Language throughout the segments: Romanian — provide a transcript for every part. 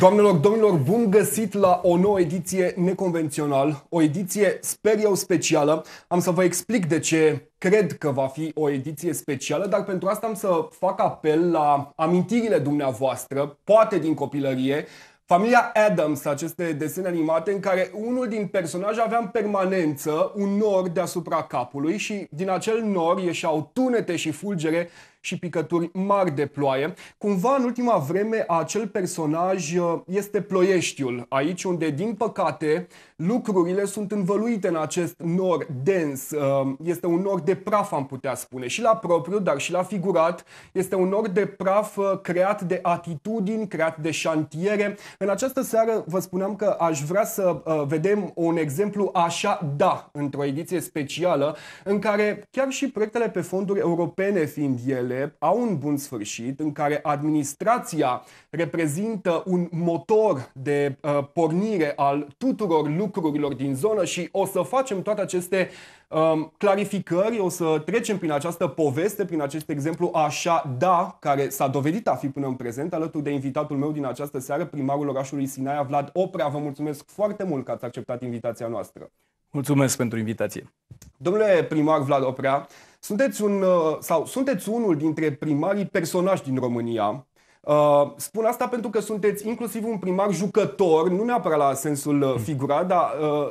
Doamnelor, domnilor, bun găsit la o nouă ediție neconvențional, o ediție, sper eu, specială. Am să vă explic de ce cred că va fi o ediție specială, dar pentru asta am să fac apel la amintirile dumneavoastră, poate din copilărie, Familia Adams, aceste desene animate în care unul din personaje avea în permanență un nor deasupra capului și din acel nor ieșeau tunete și fulgere și picături mari de ploaie. Cumva, în ultima vreme, acel personaj uh, este ploieștiul, aici unde, din păcate, lucrurile sunt învăluite în acest nor dens. Uh, este un nor de praf, am putea spune, și la propriu, dar și la figurat. Este un nor de praf uh, creat de atitudini, creat de șantiere. În această seară vă spuneam că aș vrea să vedem un exemplu așa da, într-o ediție specială, în care chiar și proiectele pe fonduri europene fiind ele, drept, au un bun sfârșit, în care administrația reprezintă un motor de uh, pornire al tuturor lucrurilor din zonă și o să facem toate aceste um, clarificări, o să trecem prin această poveste, prin acest exemplu așa da, care s-a dovedit a fi până în prezent, alături de invitatul meu din această seară, primarul orașului Sinaia, Vlad Oprea. Vă mulțumesc foarte mult că ați acceptat invitația noastră. Mulțumesc pentru invitație. Domnule primar Vlad Oprea, sunteți, un, uh, sau sunteți unul dintre primarii personaj din România. Uh, spun asta pentru că sunteți inclusiv un primar jucător, nu neapărat la sensul uh, figurat, dar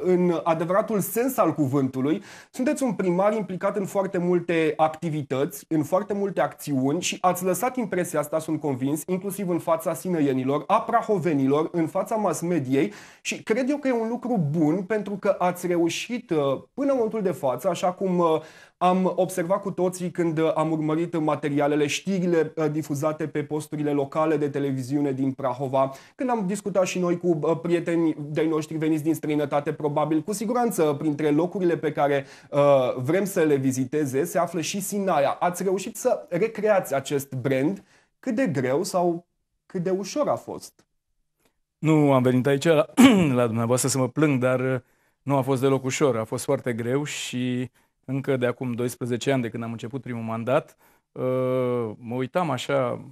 în adevăratul sens al cuvântului. Sunteți un primar implicat în foarte multe activități, în foarte multe acțiuni și ați lăsat impresia asta, sunt convins, inclusiv în fața sinăienilor, a prahovenilor, în fața mass mediei și cred eu că e un lucru bun pentru că ați reușit până în momentul de față, așa cum am observat cu toții când uh, am urmărit materialele, știrile uh, difuzate pe posturile locale de televiziune din Prahova, când am discutat și noi cu uh, prieteni de noștri veniți din străinătate, probabil, cu siguranță, printre locurile pe care vrem să le viziteze, se află și Sinaia. Ați reușit să recreați acest brand cât de greu sau cât de ușor a fost? Nu am venit aici la, la dumneavoastră să mă plâng, dar nu a fost deloc ușor. A fost foarte greu și uh, încă de acum 12 ani de când am început primul mandat, uh, mă uitam așa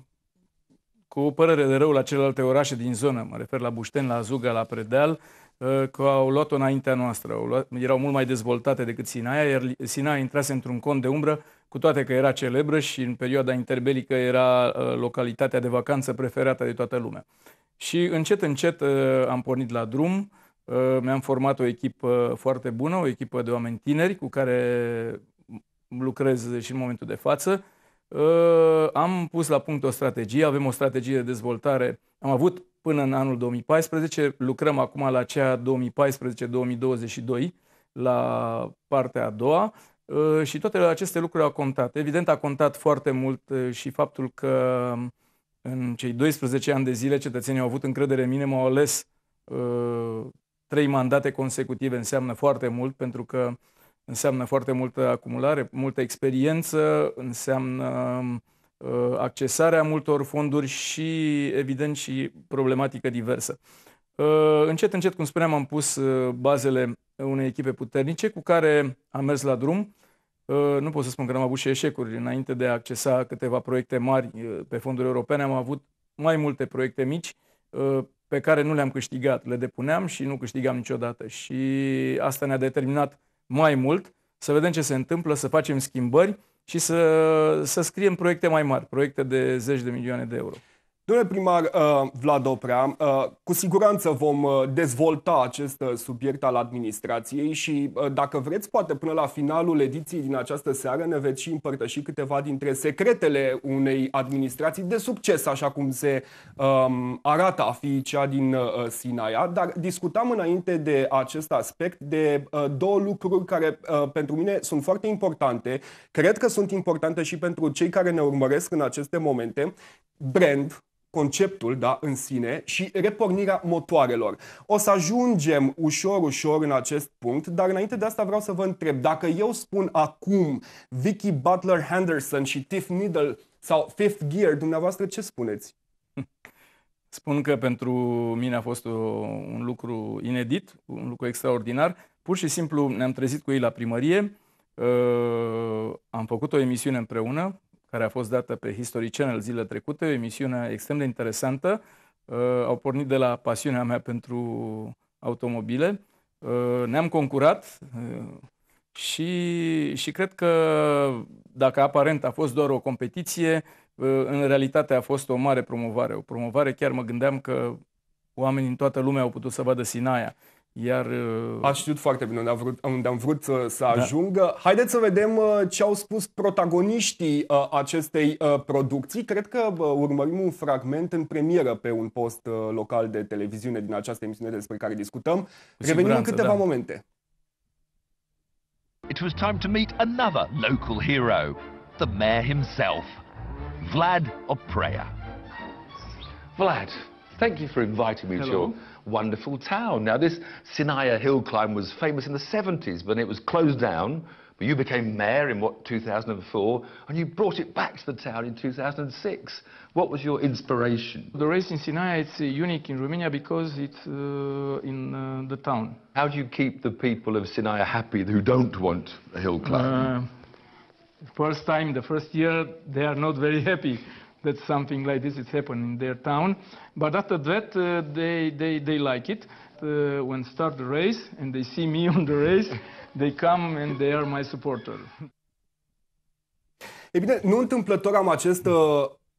cu o părere de rău la celelalte orașe din zonă, mă refer la Bușteni, la Azuga, la Predeal, uh, că au luat-o înaintea noastră. Luat, erau mult mai dezvoltate decât Sinaia, iar Sinaia intrase într-un cont de umbră, cu toate că era celebră și în perioada interbelică era uh, localitatea de vacanță preferată de toată lumea. Și încet, încet am pornit la drum, Ă, mi-am format o echipă foarte bună, o echipă de oameni tineri cu care lucrez și în momentul de față. Ă, am pus la punct o strategie, avem o strategie de dezvoltare. Am avut până în anul 2014, lucrăm acum la cea 2014-2022, la partea a doua. Ă, și toate aceste lucruri au contat. Evident, a contat foarte mult și faptul că în cei 12 ani de zile cetățenii au avut încredere în mine, m-au ales trei mandate consecutive înseamnă foarte mult, pentru că înseamnă foarte multă acumulare, multă experiență, înseamnă uh, accesarea multor fonduri și, evident, și problematică diversă. Uh, încet, încet, cum spuneam, am pus uh, bazele unei echipe puternice cu care am mers la drum. Nu pot să spun că am avut și eșecuri. Înainte de a accesa câteva proiecte mari pe fonduri europene, am avut mai multe proiecte mici pe care nu le-am câștigat. Le depuneam și nu câștigam niciodată. Și asta ne-a determinat mai mult să vedem ce se întâmplă, să facem schimbări și să, să scriem proiecte mai mari, proiecte de zeci de milioane de euro. Domnule primar uh, Vlad Oprea, uh, cu siguranță vom uh, dezvolta acest uh, subiect al administrației și uh, dacă vreți, poate până la finalul ediției din această seară ne veți și împărtăși câteva dintre secretele unei administrații de succes, așa cum se um, arată a fi cea din Sinaia. Dar discutam înainte de acest aspect de două lucruri care pentru mine sunt foarte importante. Cred că sunt importante și pentru cei care ne urmăresc în aceste momente. Brand, conceptul da, în sine și repornirea motoarelor. O să ajungem ușor, ușor în acest punct, dar înainte de asta vreau să vă întreb, dacă eu spun acum Vicky Butler Henderson și Tiff Needle sau Fifth Gear, dumneavoastră ce spuneți? Spun că pentru mine a fost o, un lucru inedit, un lucru extraordinar. Pur și simplu ne-am trezit cu ei la primărie, uh, am făcut o emisiune împreună, care a fost dată pe History Channel zilele trecute, o emisiune extrem de interesantă. Uh, au pornit de la pasiunea mea pentru automobile. Uh, ne-am concurat uh, și, și cred că dacă aparent a fost doar o competiție, uh, în realitate a fost o mare promovare. O promovare, chiar mă gândeam că oamenii în toată lumea au putut să vadă Sinaia. Iar, uh, a știut foarte bine unde am vrut, unde am vrut să, uh, să da. ajungă. Haideți să vedem uh, ce au spus protagoniștii acestei producții. Cred că urmărim un fragment în premieră pe un post local de televiziune din această emisiune despre care discutăm. Cu Revenim în câteva da. momente. It was time to meet another local hero, the mayor himself, Vlad Oprea. Vlad, thank you for inviting me Hello. to your wonderful town. Now, this Sinaya hill climb was famous in the 70s, but it was closed down. But you became mayor in, what, 2004, and you brought it back to the town in 2006. What was your inspiration? The race in Sinaya, it's uh, unique in Romania because it's uh, in uh, the town. How do you keep the people of Sinaya happy who don't want a hill climb? Uh, first time, the first year, they are not very happy that something like this is happening in their town. But after that, uh, they, they, they like it. Uh, when start the race and they see me on the race, they come and they are my supporter. E bine, nu întâmplător am acest uh,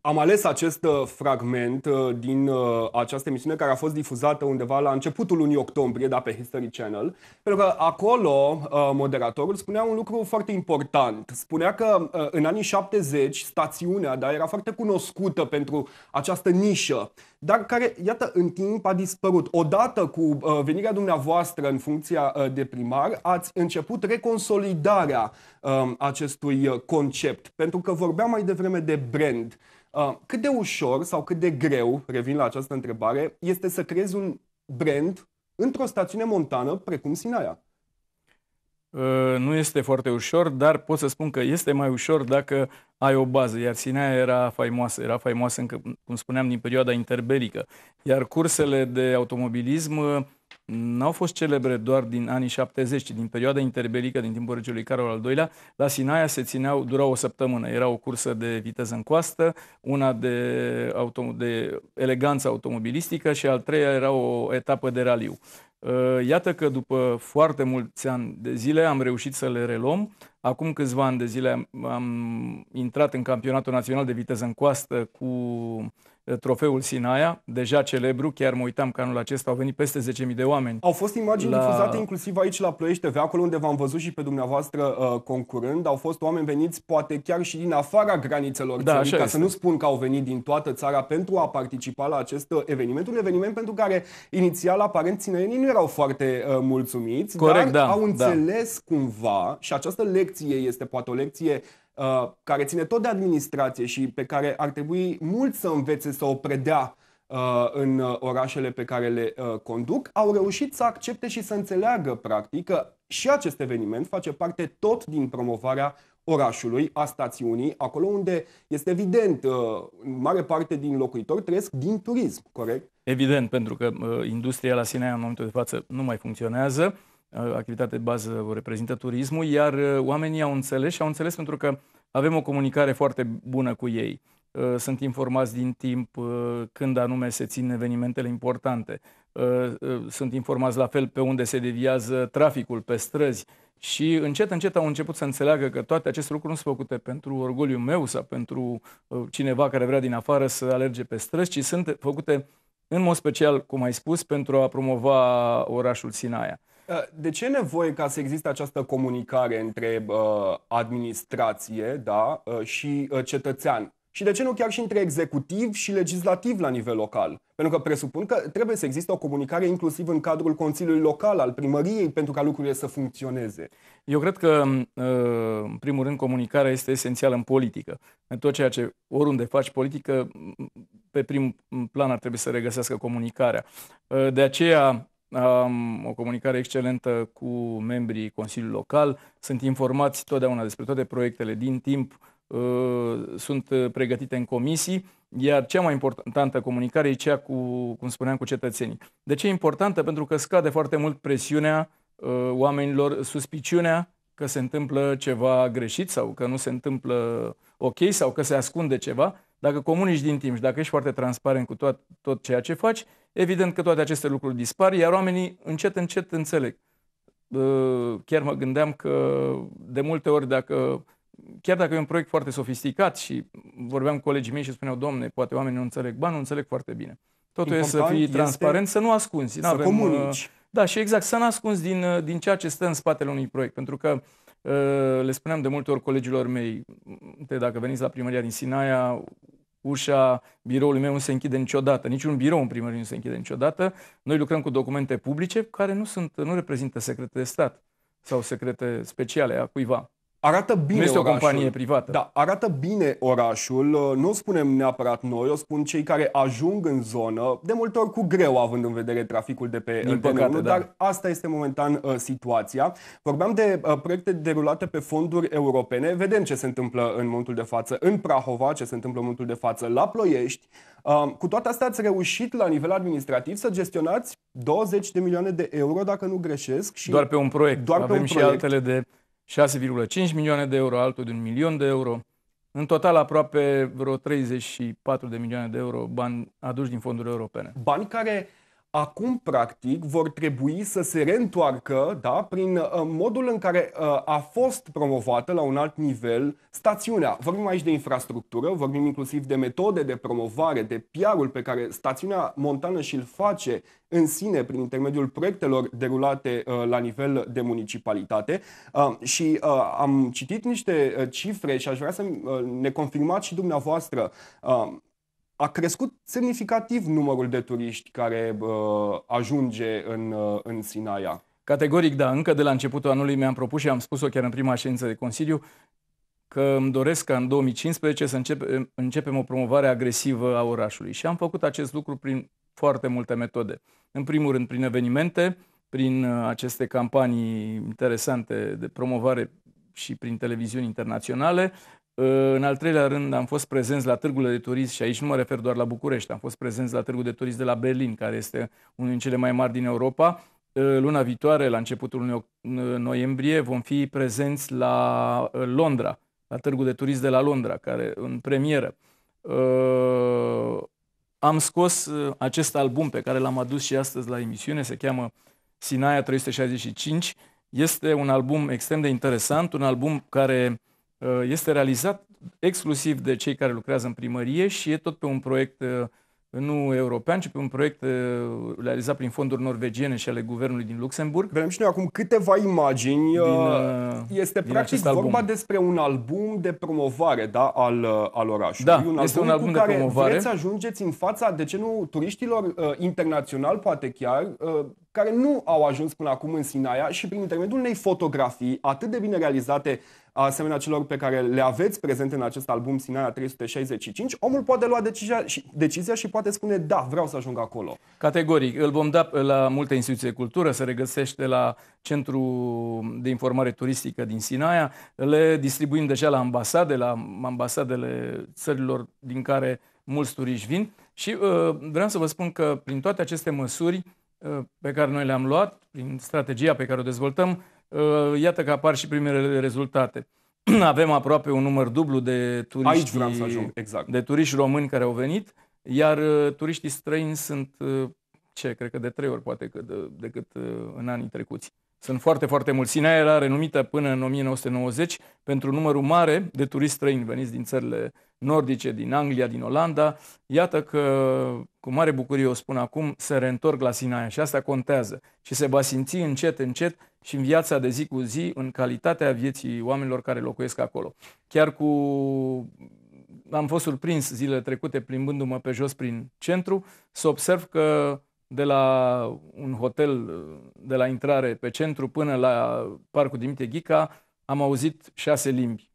Am ales acest uh, fragment uh, din uh, această emisiune care a fost difuzată undeva la începutul lunii octombrie, da, pe History Channel, pentru că acolo moderatorul spunea un lucru foarte important. Spunea că în anii 70 stațiunea da, era foarte cunoscută pentru această nișă, dar care, iată, în timp a dispărut. Odată cu venirea dumneavoastră în funcția de primar, ați început reconsolidarea um, acestui concept, pentru că vorbeam mai devreme de brand. Uh, cât de ușor sau cât de greu, revin la această întrebare, este să creezi un brand într-o stațiune montană precum Sinaia? Uh, nu este foarte ușor, dar pot să spun că este mai ușor dacă ai o bază. Iar Sinaia era faimoasă, era faimoasă încă, cum spuneam, din perioada interbelică. Iar cursele de automobilism uh, n-au fost celebre doar din anii 70, din perioada interbelică, din timpul regelui Carol al II-lea, la Sinaia se țineau, dura o săptămână. Era o cursă de viteză în coastă, una de, auto, de eleganță automobilistică și al treia era o etapă de raliu. Uh, iată că după foarte mulți ani de zile am reușit să le reluăm. Acum câțiva ani de zile am, am intrat în campionatul național de viteză în coastă cu trofeul Sinaia, deja celebru, chiar mă uitam că anul acesta au venit peste 10.000 de oameni. Au fost imagini la... difuzate inclusiv aici la Ploiești TV, acolo unde v-am văzut și pe dumneavoastră uh, concurând, au fost oameni veniți poate chiar și din afara granițelor da, țării, ca este. să nu spun că au venit din toată țara pentru a participa la acest uh, eveniment, un eveniment pentru care inițial aparent ținăienii nu erau foarte uh, mulțumiți, Corect, dar da, au da. înțeles da. cumva și această lecție este poate o lecție Uh, care ține tot de administrație și pe care ar trebui mult să învețe să o predea uh, în uh, orașele pe care le conduc, au reușit să accepte și să înțeleagă, practic, că și acest eveniment face parte tot din promovarea orașului, a stațiunii, acolo unde este evident, mare parte din locuitori trăiesc din turism, corect? Evident, pentru că industria la sine în momentul de față nu mai funcționează activitate de bază o reprezintă turismul, iar uh, oamenii au înțeles și au înțeles pentru că avem o comunicare foarte bună cu ei. Uh, sunt informați din timp uh, când anume se țin evenimentele importante. Sunt informați la fel pe unde se deviază traficul pe străzi. Și încet, încet au început să înțeleagă că toate aceste lucruri nu sunt făcute pentru orgoliu meu sau pentru cineva care vrea din afară să alerge pe străzi, ci sunt făcute în mod special, cum ai spus, pentru a promova orașul Sinaia. Uh, de ce e nevoie ca să existe această comunicare între uh, administrație da, uh, și uh, cetățean? Și de ce nu chiar și între executiv și legislativ la nivel local? Pentru că presupun că trebuie să existe o comunicare inclusiv în cadrul Consiliului Local, al primăriei, pentru ca lucrurile să funcționeze. Eu cred că, uh, în primul rând, comunicarea este esențială în politică. În tot ceea ce oriunde faci politică, pe prim plan ar trebui să regăsească comunicarea. Uh, de aceea, am o comunicare excelentă cu membrii Consiliului Local, sunt informați totdeauna despre toate proiectele din timp, uh, sunt uh, pregătite în comisii, iar cea mai importantă comunicare e cea cu, cum spuneam, cu cetățenii. De ce e importantă? Pentru că scade foarte mult presiunea uh, oamenilor, suspiciunea că se întâmplă ceva greșit sau că nu se întâmplă ok sau că se ascunde ceva. Dacă comunici din timp și dacă ești foarte transparent cu tot, tot ceea ce faci, Evident că toate aceste lucruri dispar, iar oamenii încet, încet înțeleg. Chiar mă gândeam că de multe ori dacă chiar dacă e un proiect foarte sofisticat și vorbeam cu colegii mei și spuneau, domne, poate oamenii nu înțeleg, ba, nu înțeleg foarte bine. Totul Important e să fii transparent, să nu ascunzi. Să avem, uh, comunici. Da, și exact, să nu ascunzi din, uh, din ceea ce stă în spatele unui proiect, pentru că uh, le spuneam de multe ori colegilor mei, de dacă veniți la primăria din Sinaia, ușa biroului meu nu se închide niciodată, niciun birou în primărie nu se închide niciodată. Noi lucrăm cu documente publice care nu, sunt, nu reprezintă secrete de stat sau secrete speciale a cuiva. Arată bine nu este orașul. o companie privată. Da, arată bine orașul. Uh, nu spunem neapărat noi, o spun cei care ajung în zonă, de multe ori cu greu, având în vedere traficul de pe internet. Uh, păcate, da. dar asta este momentan uh, situația. Vorbeam de uh, proiecte derulate pe fonduri europene. Vedem ce se întâmplă în momentul de față în Prahova, ce se întâmplă în momentul de față la Ploiești. Uh, cu toate astea ați reușit la nivel administrativ să gestionați 20 de milioane de euro, dacă nu greșesc. Și doar pe un proiect. Doar Avem pe un proiect. și altele de 6,5 milioane de euro, altul de un milion de euro. În total, aproape vreo 34 de milioane de euro bani aduși din fonduri europene. Bani care uh, acum, practic, vor trebui să se reîntoarcă da, prin uh, modul în care uh, a fost promovată la un alt nivel stațiunea. Vorbim aici de infrastructură, vorbim inclusiv de metode de promovare, de PR-ul pe care stațiunea montană și-l face în sine prin intermediul proiectelor derulate uh, la nivel de municipalitate. Și am citit niște cifre și aș vrea să ne confirmați și dumneavoastră a crescut semnificativ numărul de turiști care uh, ajunge în, uh, în Sinaia. Categoric, da. Încă de la începutul anului mi-am propus și am spus-o chiar în prima ședință de Consiliu că îmi doresc ca în 2015 să încep, începem o promovare agresivă a orașului. Și am făcut acest lucru prin foarte multe metode. În primul rând, prin evenimente, prin uh, aceste campanii interesante de promovare și prin televiziuni internaționale, în al treilea rând, am fost prezenți la târgurile de turism și aici nu mă refer doar la București, am fost prezenți la târgul de turism de la Berlin, care este unul din cele mai mari din Europa. Luna viitoare, la începutul lunii noiembrie, vom fi prezenți la uh, Londra, la târgul de turism de la Londra, care în premieră. Uh, am scos uh, acest album pe care l-am adus și astăzi la emisiune, se cheamă Sinaia 365. Este un album extrem de interesant, un album care uh, Uh, este realizat exclusiv de cei care lucrează în primărie și e tot pe un proiect uh, nu european, ci pe un proiect uh, realizat prin fonduri norvegiene și ale guvernului din Luxemburg. Vedem și noi acum câteva imagini. Din, este din practic vorba album. despre un album de promovare da, al, al orașului. Da, un este album un album cu de care promovare. vreți să ajungeți în fața, de ce nu, turiștilor internațional, internaționali, poate chiar, care nu au ajuns până acum în Sinaia și prin intermediul unei fotografii atât de bine realizate asemenea celor pe care le aveți prezente în acest album Sinaia 365, omul poate lua decizia și, decizia și poate spune da, vreau să ajung acolo. Categoric, îl vom da la multe instituții de cultură, se regăsește la Centrul de Informare Turistică din Sinaia, le distribuim deja la ambasade, la ambasadele țărilor din care mulți turiști vin și uh, vreau să vă spun că prin toate aceste măsuri pe care noi le-am luat, prin strategia pe care o dezvoltăm, uh, iată că apar și primele rezultate. Avem aproape un număr dublu de turiști, Aici vreau să ajung, exact. de turiști români care au venit, iar uh, turiștii străini sunt, uh, ce, cred că de trei ori poate că de, decât în anii trecuți. Sunt foarte, foarte mulți. Sinaia era renumită până în 1990 pentru numărul mare de turiști străini veniți din țările nordice, din Anglia, din Olanda. Iată că, cu mare bucurie o spun acum, se reîntorc la Sinaia și asta contează. Și se va simți încet, încet și în viața de zi cu zi, în calitatea vieții oamenilor care locuiesc acolo. Chiar cu... Am fost surprins zilele trecute plimbându-mă pe jos prin centru să observ că de la un hotel de la intrare pe centru până la Parcul Dimitrie Ghica, am auzit șase limbi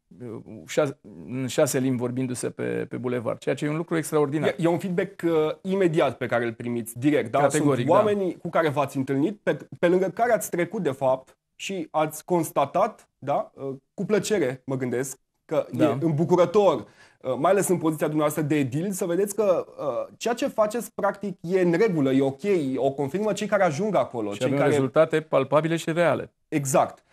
șase, în șase limbi vorbindu-se pe, pe bulevard, ceea ce e un lucru extraordinar. E, e un feedback uh, imediat pe care îl primiți, direct, da? Categoric, Sunt da. oamenii da. cu care v-ați întâlnit, pe, pe lângă care ați trecut, de fapt, și ați constatat, da, uh, cu plăcere, mă gândesc, că da. e îmbucurător Uh, mai ales în poziția dumneavoastră de deal, să vedeți că uh, ceea ce faceți practic e în regulă, e ok, o confirmă cei care ajung acolo. Și cei care... rezultate palpabile și reale. Exact.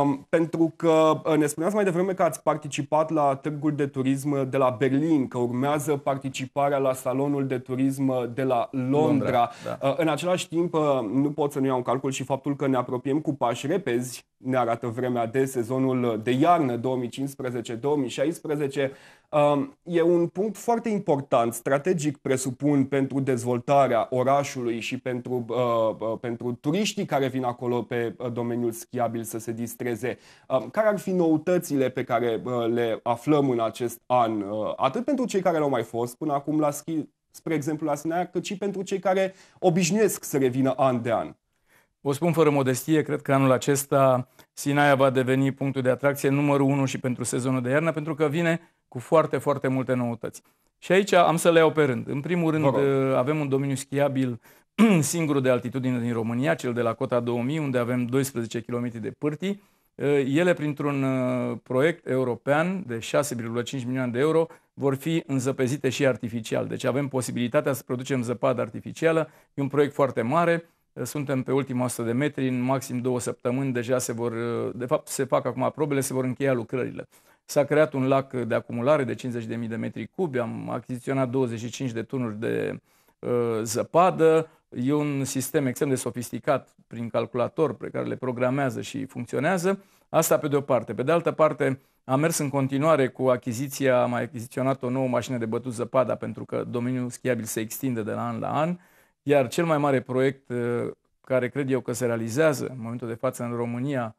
Um, pentru că uh, ne spuneați mai devreme că ați participat la târgul de turism de la Berlin, că urmează participarea la salonul de turism de la Londra. Londra da. uh, în același timp, uh, nu pot să nu iau în calcul și faptul că ne apropiem cu pași repezi, ne arată vremea de sezonul de iarnă 2015-2016. Um, e un punct foarte important, strategic, presupun, pentru dezvoltarea orașului și pentru, uh, uh, pentru turiștii care vin acolo pe uh, domeniul schiabil să se distreze. Um, care ar fi noutățile pe care le aflăm în acest an, atât pentru cei care l-au mai fost până acum la schi, spre exemplu la Sinaia, cât și pentru cei care obișnuiesc să revină an de an? O spun fără modestie, cred că anul acesta Sinaia va deveni punctul de atracție numărul 1 și pentru sezonul de iarnă, pentru că vine cu foarte, foarte multe noutăți. Și aici am să le iau pe rând. În primul rând, uh, avem un domeniu schiabil singurul de altitudine din România, cel de la cota 2000, unde avem 12 km de pârtii. Uh, ele, printr-un uh, proiect european de 6,5 milioane de euro, vor fi înzăpezite și artificial. Deci avem posibilitatea să producem zăpadă artificială. E un proiect foarte mare. Suntem pe ultima 100 de metri, în maxim două săptămâni deja se vor, de fapt se fac acum probele, se vor încheia lucrările. S-a creat un lac de acumulare de 50.000 de metri cubi, am achiziționat 25 de tunuri de uh, zăpadă, e un sistem extrem de sofisticat prin calculator pe care le programează și funcționează. Asta pe de o parte. Pe de altă parte, am mers în continuare cu achiziția, am achiziționat o nouă mașină de bătut zăpada pentru că domeniul schiabil se extinde de la an la an, iar cel mai mare proiect uh, care cred eu că se realizează în momentul de față în România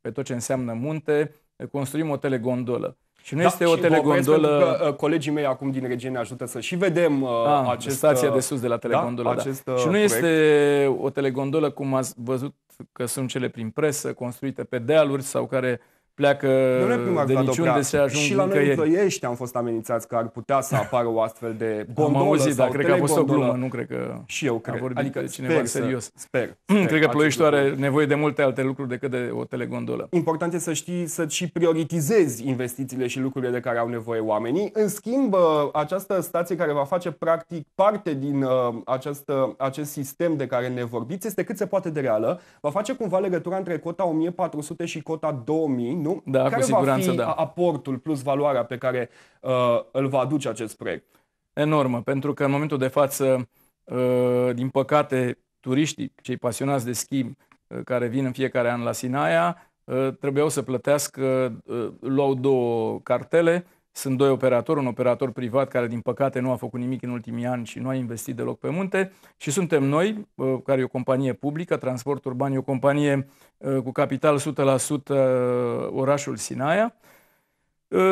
pe tot ce înseamnă munte construim o telegondolă. Și nu da, este o telegondolă... Că, uh, colegii mei acum din regiune ajută să și vedem uh, da, acest... Stația uh, de sus de la da, telegondolă, da? da. Acest, uh, și nu proiect. este o telegondolă cum ați văzut că sunt cele prin presă, construite pe dealuri sau care uh, pleacă Domnule de niciunde de se ajung Și la noi în Ploiești am fost amenințați că ar putea să apară o astfel de gondolă Am auzit, dar cred că a fost o glumă, nu cred că și eu cred. vorbit adică cineva sper serios. Să, sper, sper. Cred că Ploieștiul are nevoie de multe alte lucruri decât de o telegondolă. Important este să știi să și prioritizezi investițiile și lucrurile de care au nevoie oamenii. În schimb, ă, această stație care va face practic parte din ă, această, acest sistem de care ne vorbiți este cât se poate de reală. Va face cumva legătura între cota 1400 și cota 2000, nu nu? Da, care cu siguranță, va fi da. aportul plus valoarea pe care uh, îl va aduce acest proiect? Enormă, pentru că în momentul de față, uh, din păcate, turiștii, cei pasionați de schimb, uh, care vin în fiecare an la Sinaia, uh, trebuiau să plătească, uh, luau două cartele, sunt doi operatori, un operator privat care din păcate nu a făcut nimic în ultimii ani și nu a investit deloc pe munte și suntem noi, uh, care e o companie publică, Transport Urban e o companie uh, cu capital 100% uh, orașul Sinaia,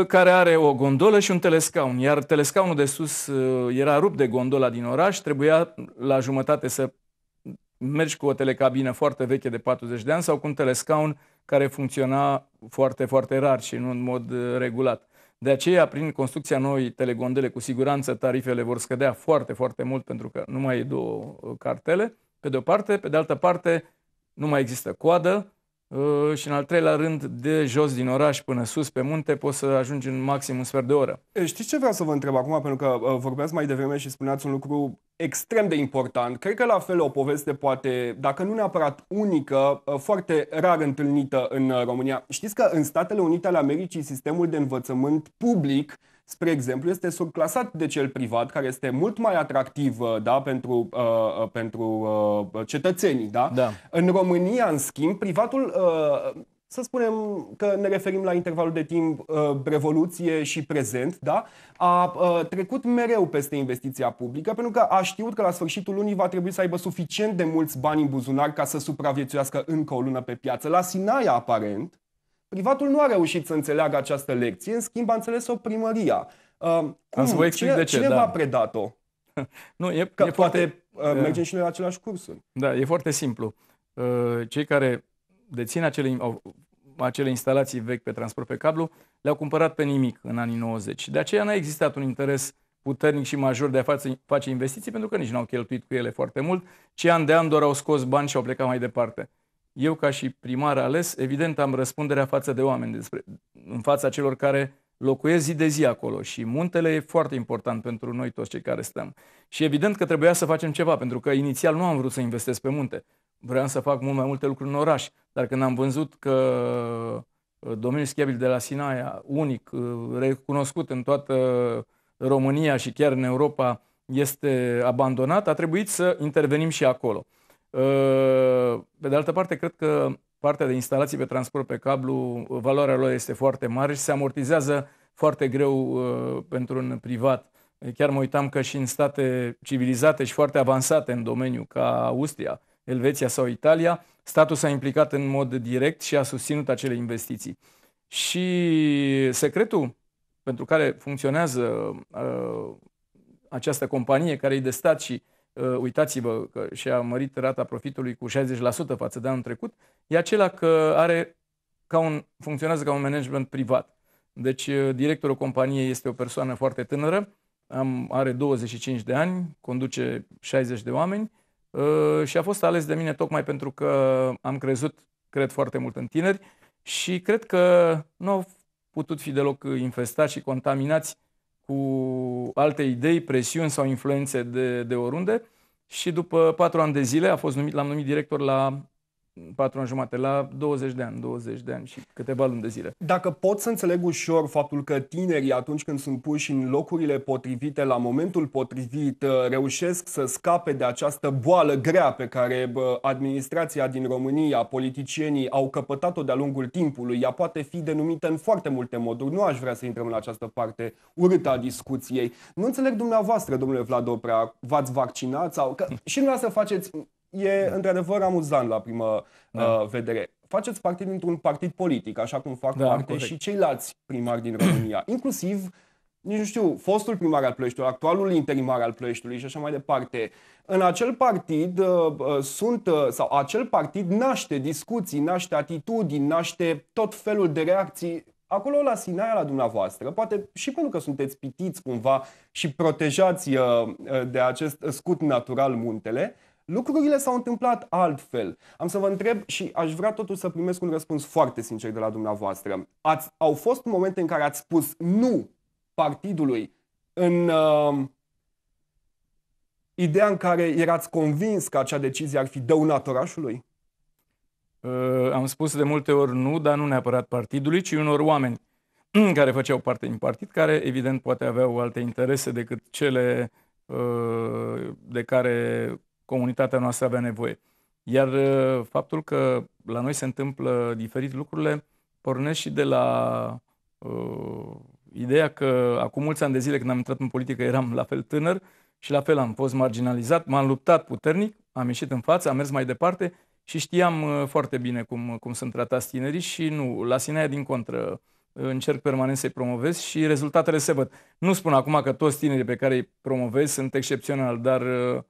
care are o gondolă și un telescaun, iar telescaunul de sus era rupt de gondola din oraș, trebuia la jumătate să mergi cu o telecabină foarte veche de 40 de ani sau cu un telescaun care funcționa foarte, foarte rar și nu în mod regulat. De aceea, prin construcția noi telegondele, cu siguranță tarifele vor scădea foarte, foarte mult, pentru că nu mai e două uh, cartele, pe de o parte. Pe de altă parte, nu mai există coadă, Uh, și în al treilea rând, de jos din oraș până sus pe munte, poți să ajungi în maxim un sfert de oră. Eh, știți ce vreau să vă întreb acum, pentru că uh, vorbeați mai devreme și spuneați un lucru extrem de important. Cred că la fel o poveste poate, dacă nu neapărat unică, uh, foarte rar întâlnită în România. Știți că în Statele Unite ale Americii sistemul de învățământ public spre exemplu, este subclasat de cel privat, care este mult mai atractiv uh, da, pentru, uh, uh, pentru uh, cetățenii. Da? Da. În România, în schimb, privatul uh, să spunem că ne referim la intervalul de timp uh, revoluție și prezent, da? a uh, trecut mereu peste investiția publică pentru că a știut că la sfârșitul lunii va trebui să aibă suficient de mulți bani în buzunar ca să supraviețuiască încă o lună pe piață. La Sinaia, aparent, Privatul nu a reușit să înțeleagă această lecție, în schimb a înțeles-o primăria. cum? Să vă explic cine, de ce, cine da. v-a predat-o? nu, e, Că e poate foarte, uh, da. mergem și noi la același cursuri. Da, e foarte simplu. Uh, cei care dețin acele, acele instalații vechi pe transport pe cablu le-au cumpărat pe nimic în anii 90. De aceea n-a existat un interes puternic și major de a face, face investiții, pentru că nici n-au cheltuit cu ele foarte mult, ci an de an doar au scos bani și au plecat mai departe eu ca și primar ales, evident am răspunderea față de oameni, despre, în fața celor care locuiesc zi de zi acolo și muntele e foarte important pentru noi toți cei care stăm. Și evident că trebuia să facem ceva, pentru că inițial nu am vrut să investesc pe munte. Vreau să fac mult mai multe lucruri în oraș, dar când am văzut că uh, domeniul schiabil de la Sinaia, unic, uh, recunoscut în toată România și chiar în Europa, este abandonat, a trebuit să intervenim și acolo. Ă, pe de altă parte, cred că partea de instalații pe transport pe cablu, valoarea lor este foarte mare și se amortizează foarte greu ă, pentru un privat. Chiar mă uitam că și în state civilizate și foarte avansate în domeniu, ca Austria, Elveția sau Italia, statul s-a implicat în mod direct și a susținut acele investiții. Și secretul pentru care funcționează uh, această companie, care e de stat și uh, Uh, uitați-vă că și-a mărit rata profitului cu 60% față de anul trecut, e acela că are ca un, funcționează ca un management privat. Deci uh, directorul companiei este o persoană foarte tânără, am, are 25 de ani, conduce 60 de oameni uh, și a fost ales de mine tocmai pentru că am crezut, cred foarte mult în tineri și cred că nu au putut fi deloc infestați și contaminați cu alte idei, presiuni sau influențe de, de oriunde și după patru ani de zile a fost numit, l-am numit director la Patru ani jumate, la 20 de ani, 20 de ani și câteva luni de zile. Dacă pot să înțeleg ușor faptul că tinerii atunci când sunt puși în locurile potrivite, la momentul potrivit, uh, reușesc să scape de această boală grea pe care administrația din România, politicienii au căpătat-o de-a lungul timpului, ea poate fi denumită în foarte multe moduri. Nu aș vrea să intrăm în această parte urâtă a discuției. Nu înțeleg dumneavoastră, domnule Vlad Oprea, v-ați vaccinat sau... Că și să faceți e da. într-adevăr amuzant la primă da. uh, vedere. Faceți parte dintr-un partid politic, așa cum fac da, parte corect. și ceilalți primari din România, inclusiv nici nu știu, fostul primar al Ploieștiului, actualul interimar al Ploieștiului și așa mai departe. În acel partid uh, uh, sunt, uh, sau acel partid naște discuții, naște atitudini, naște tot felul de reacții acolo la Sinaia la dumneavoastră, poate și pentru că sunteți pitiți cumva și protejați uh, uh, de acest scut natural muntele, Lucrurile s-au întâmplat altfel. Am să vă întreb și aș vrea totuși să primesc un răspuns foarte sincer de la dumneavoastră. Ați, au fost momente în care ați spus nu partidului în uh, ideea în care erați convins că acea decizie ar fi dăunat orașului? Uh, am spus de multe ori nu, dar nu neapărat partidului, ci unor oameni care făceau parte din partid, care evident poate aveau alte interese decât cele uh, de care comunitatea noastră avea nevoie. Iar uh, faptul că la noi se întâmplă diferit lucrurile pornesc și de la uh, ideea că acum mulți ani de zile când am intrat în politică eram la fel tânăr și la fel am fost marginalizat, m-am luptat puternic, am ieșit în față, am mers mai departe și știam uh, foarte bine cum, cum sunt tratați tinerii și nu, la Sinaia din contră uh, încerc permanent să-i promovez și rezultatele se văd. Nu spun acum că toți tinerii pe care îi promovez sunt excepționali, dar uh,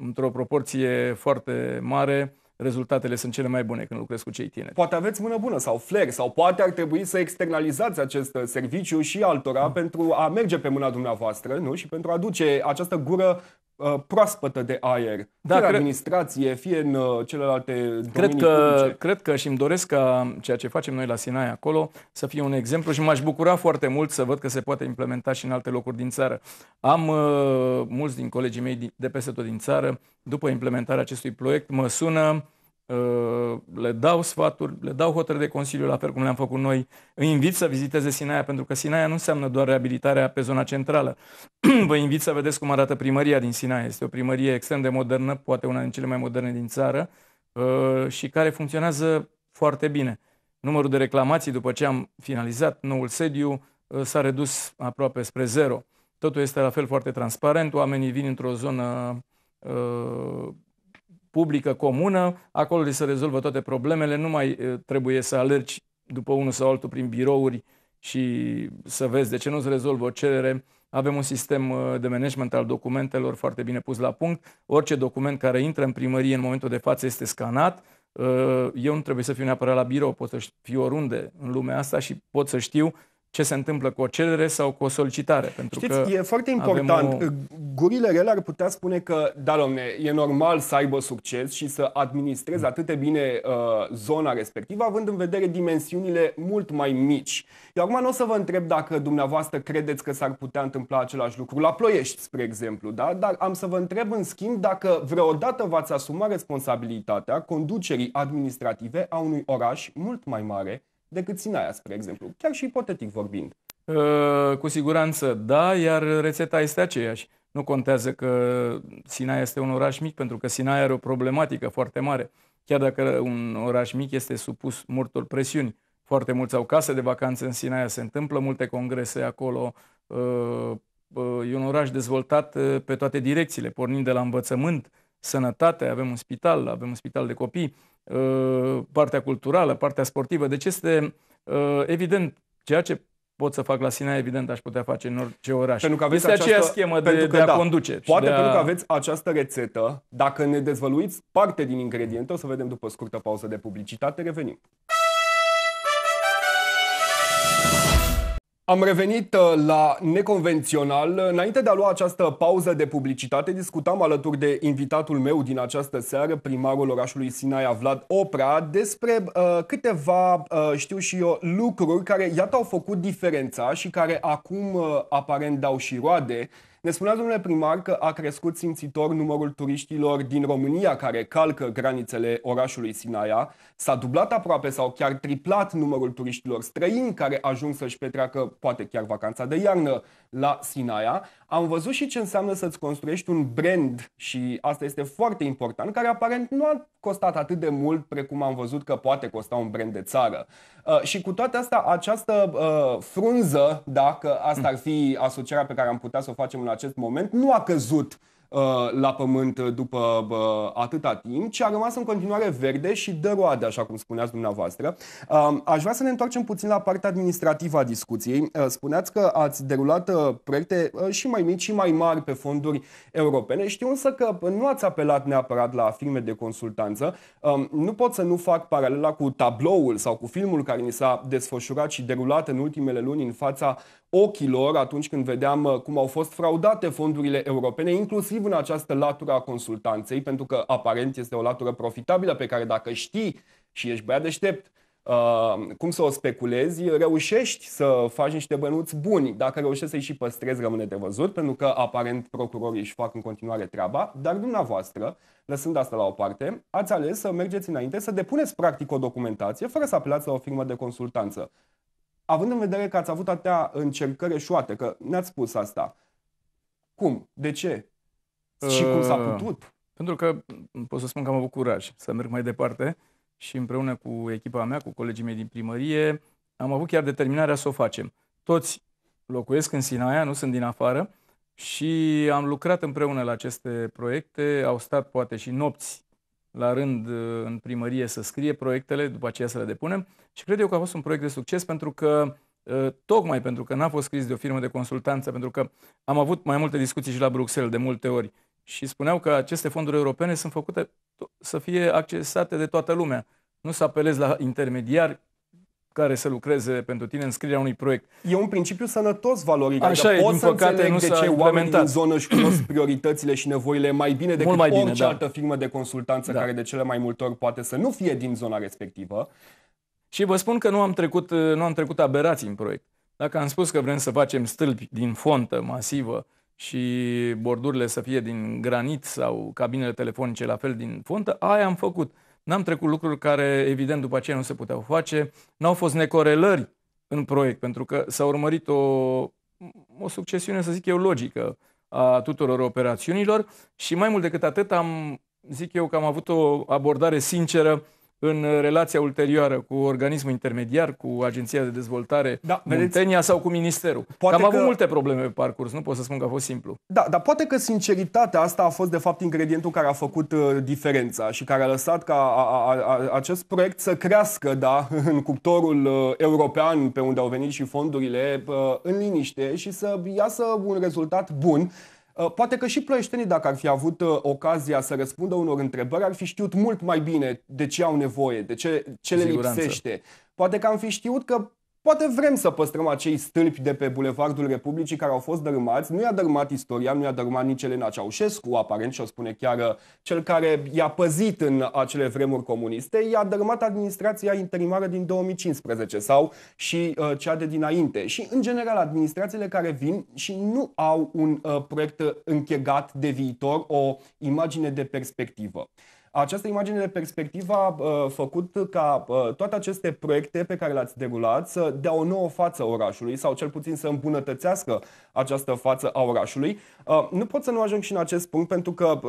într-o proporție foarte mare, rezultatele sunt cele mai bune când lucrezi cu cei tineri. Poate aveți mână bună sau flair sau poate ar trebui să externalizați acest uh, serviciu și altora mm. pentru a merge pe mâna dumneavoastră nu? și pentru a duce această gură Uh, proaspătă de aer, da, fie cred... administrație, fie în uh, celelalte cred că, publice. Cred că și îmi doresc ca ceea ce facem noi la Sinai acolo să fie un exemplu și m-aș bucura foarte mult să văd că se poate implementa și în alte locuri din țară. Am uh, mulți din colegii mei de peste tot din țară, după implementarea acestui proiect, mă sună uh, Ă, le dau sfaturi, le dau hotărâri de consiliu, la fel cum le-am făcut noi. Îi invit să viziteze Sinaia, pentru că Sinaia nu înseamnă doar reabilitarea pe zona centrală. Vă invit să vedeți cum arată primăria din Sinaia. Este o primărie extrem de modernă, poate una din cele mai moderne din țară ă, și care funcționează foarte bine. Numărul de reclamații după ce am finalizat noul sediu ă, s-a redus aproape spre zero. Totul este la fel foarte transparent, oamenii vin într-o zonă publică, comună, acolo se rezolvă toate problemele, nu mai trebuie să alergi după unul sau altul prin birouri și să vezi de ce nu se rezolvă o cerere. Avem un sistem uh, de management al documentelor foarte bine pus la punct. Orice document care intră în primărie în momentul de față este scanat. Uh, eu nu trebuie să fiu neapărat la birou, pot să fiu oriunde în lumea asta și pot să știu ce se întâmplă cu o cerere sau cu o solicitare. Pentru Știți, că e foarte important. O... Gurile rele ar putea spune că, da, domne, e normal să aibă succes și să administreze atât de bine uh, zona respectivă, având în vedere dimensiunile mult mai mici. Eu acum nu o să vă întreb dacă dumneavoastră credeți că s-ar putea întâmpla același lucru la Ploiești, spre exemplu, da? dar am să vă întreb, în schimb, dacă vreodată v-ați asuma responsabilitatea conducerii administrative a unui oraș mult mai mare decât Sinaia, spre exemplu, chiar și ipotetic vorbind. Ă, cu siguranță, da, iar rețeta este aceeași. Nu contează că Sinaia este un oraș mic, pentru că Sinaia are o problematică foarte mare. Chiar dacă un oraș mic este supus multor presiuni, foarte mulți au case de vacanță în Sinaia, se întâmplă multe congrese acolo, ă, ă, e un oraș dezvoltat pe toate direcțiile, pornind de la învățământ, sănătate, avem un spital, avem un spital de copii, Uh, partea culturală, partea sportivă. Deci este uh, evident ceea ce pot să fac la Sinaia, evident aș putea face în orice oraș. Pentru că aveți este această... aceea schemă de, că, de a da, conduce. Poate de pentru a... că aveți această rețetă, dacă ne dezvăluiți parte din ingrediente, o să vedem după scurtă pauză de publicitate, revenim. Am revenit uh, la neconvențional. Înainte de a lua această pauză de publicitate, discutam alături de invitatul meu din această seară, primarul orașului Sinaia, Vlad Opra, despre uh, câteva, uh, știu și eu, lucruri care, iată, au făcut diferența și care acum uh, aparent dau și roade. Uh, ne spunea domnule primar că a crescut simțitor numărul turiștilor din România care calcă granițele orașului Sinaia, s-a dublat aproape sau chiar triplat numărul turiștilor străini care ajung să-și petreacă poate chiar vacanța de iarnă la Sinaia. Am văzut și ce înseamnă să-ți construiești un brand și asta este foarte important, care aparent nu a costat atât de mult precum am văzut că poate costa un brand de țară. Uh, și cu toate astea, această uh, frunză, dacă asta ar fi asocierea pe care am putea să o facem în acest moment, nu a căzut uh, la pământ uh, după uh, atâta timp, ci a rămas în continuare verde și dă roade, așa cum spuneați dumneavoastră. Aș vrea să ne întoarcem puțin la partea administrativă a discuției. Spuneați că ați derulat proiecte și mai mici și mai mari pe fonduri europene. Știu însă că nu ați apelat neapărat la firme de consultanță. Um, nu pot să nu fac paralela cu tabloul sau cu filmul care ni s-a desfășurat și derulat în ultimele luni în fața ochilor atunci când vedeam uh, cum au fost fraudate fondurile europene, inclusiv în această latură a consultanței, pentru că aparent este o latură profitabilă pe care dacă știi și ești băiat deștept, Uh, cum să o speculezi, reușești să faci niște bănuți buni. Dacă reușești să-i și păstrezi, rămâne de văzut, pentru că aparent procurorii își fac în continuare treaba, dar dumneavoastră, lăsând asta la o parte, ați ales să mergeți înainte, să depuneți practic o documentație fără să apelați la o firmă de consultanță având în vedere că ați avut atâtea încercări eșuate, că ne-ați spus asta, cum? De ce? Și cum s-a uh, putut? Pentru că pot să spun că am avut curaj să merg mai departe și împreună cu echipa mea, cu colegii mei din primărie, am avut chiar determinarea să o facem. Toți locuiesc în Sinaia, nu sunt din afară și am lucrat împreună la aceste proiecte, au stat poate și nopți la rând în primărie să scrie proiectele, după aceea să le depunem și cred eu că a fost un proiect de succes pentru că ă, tocmai pentru că n-a fost scris de o firmă de consultanță, pentru că am avut mai multe discuții și la Bruxelles de multe ori și spuneau că aceste fonduri europene sunt făcute să fie accesate de toată lumea. Nu să apelezi la intermediari care să lucreze pentru tine în scrierea unui proiect. E un principiu sănătos valoric. Așa adică e, din păcate nu de ce oamenii din zonă își cunosc prioritățile și nevoile mai bine decât mai bine, orice da. altă firmă de consultanță da. care de cele mai multe ori poate să nu fie din zona respectivă. Și vă spun că nu am trecut, uh, nu am trecut aberații în proiect. Dacă am spus că vrem să facem stâlpi din fontă masivă și bordurile să fie din granit sau cabinele telefonice la fel din fontă, aia am făcut. N-am trecut lucruri care, evident, după aceea nu se puteau face. N-au fost necorelări în proiect, pentru că s-a urmărit o, o succesiune, să zic eu, logică a tuturor operațiunilor și mai mult decât atât am, zic eu, că am avut o abordare sinceră în uh, relația ulterioară cu organismul intermediar, cu Agenția de Dezvoltare da, Muntenia sau cu Ministerul. Poate că am că... avut multe probleme pe parcurs, nu pot să spun că a fost simplu. Da, dar poate că sinceritatea asta a fost de fapt ingredientul care a făcut uh, diferența și care a lăsat ca a, a, a, acest proiect să crească da, în cuptorul uh, european pe unde au venit și fondurile uh, în liniște și să iasă un rezultat bun Uh, poate că și plăieștenii, dacă ar fi avut uh, ocazia să răspundă unor întrebări, ar fi știut mult mai bine de ce au nevoie, de ce, ce le lipsește. Poate că am fi știut că Poate vrem să păstrăm acei stâlpi de pe Bulevardul Republicii care au fost dărâmați. Nu i-a dărâmat istoria, nu i-a dărâmat nici Elena Ceaușescu, aparent și o spune chiar uh, cel care i-a păzit în acele vremuri comuniste, i-a dărâmat administrația interimară din 2015 sau și uh, cea de dinainte. Și, în general, administrațiile care vin și nu au un uh, proiect închegat de viitor, o imagine de perspectivă. Această imagine de perspectivă a făcut ca toate aceste proiecte pe care le-ați derulat să dea o nouă față orașului sau cel puțin să îmbunătățească această față a orașului. Nu pot să nu ajung și în acest punct pentru că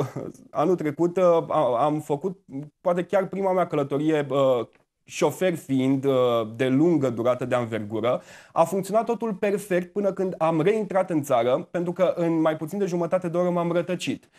anul trecut am făcut poate chiar prima mea călătorie șofer fiind de lungă durată de anvergură, a funcționat totul perfect până când am reintrat în țară, pentru că în mai puțin de jumătate de oră m-am rătăcit.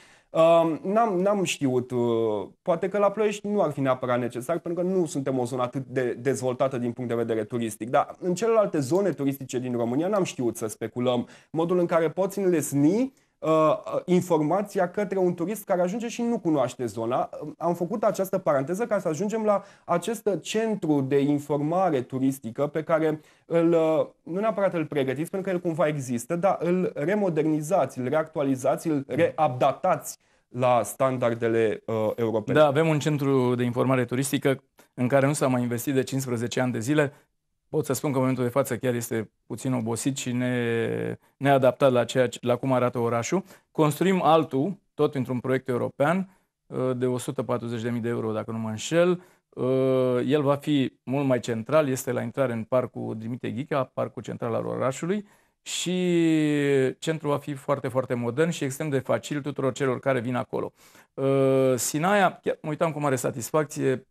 N-am, n-am știut, uh, poate că la Ploiești nu ar fi neapărat necesar, pentru că nu suntem o zonă atât de dezvoltată din punct de vedere turistic, dar în celelalte zone turistice din România n-am știut să speculăm modul în care poți înlesni Uh, uh, informația către un turist care ajunge și nu cunoaște zona. Um, am făcut această paranteză ca să ajungem la acest centru de informare turistică pe care îl, uh, nu neapărat îl pregătiți pentru că el cumva există, dar îl remodernizați, îl reactualizați, îl readaptați la standardele uh, europene. Da, avem un centru de informare turistică în care nu s-a mai investit de 15 ani de zile, pot să spun că în momentul de față chiar este puțin obosit și ne, neadaptat la, ceea, la cum arată orașul. Construim altul, tot într-un proiect european, uh, de 140.000 de euro, dacă nu mă înșel. Uh, el va fi mult mai central, este la intrare în parcul Dimite Ghica, parcul central al orașului și centrul va fi foarte, foarte modern și extrem de facil tuturor celor care vin acolo. Uh, Sinaia, chiar mă uitam cu mare satisfacție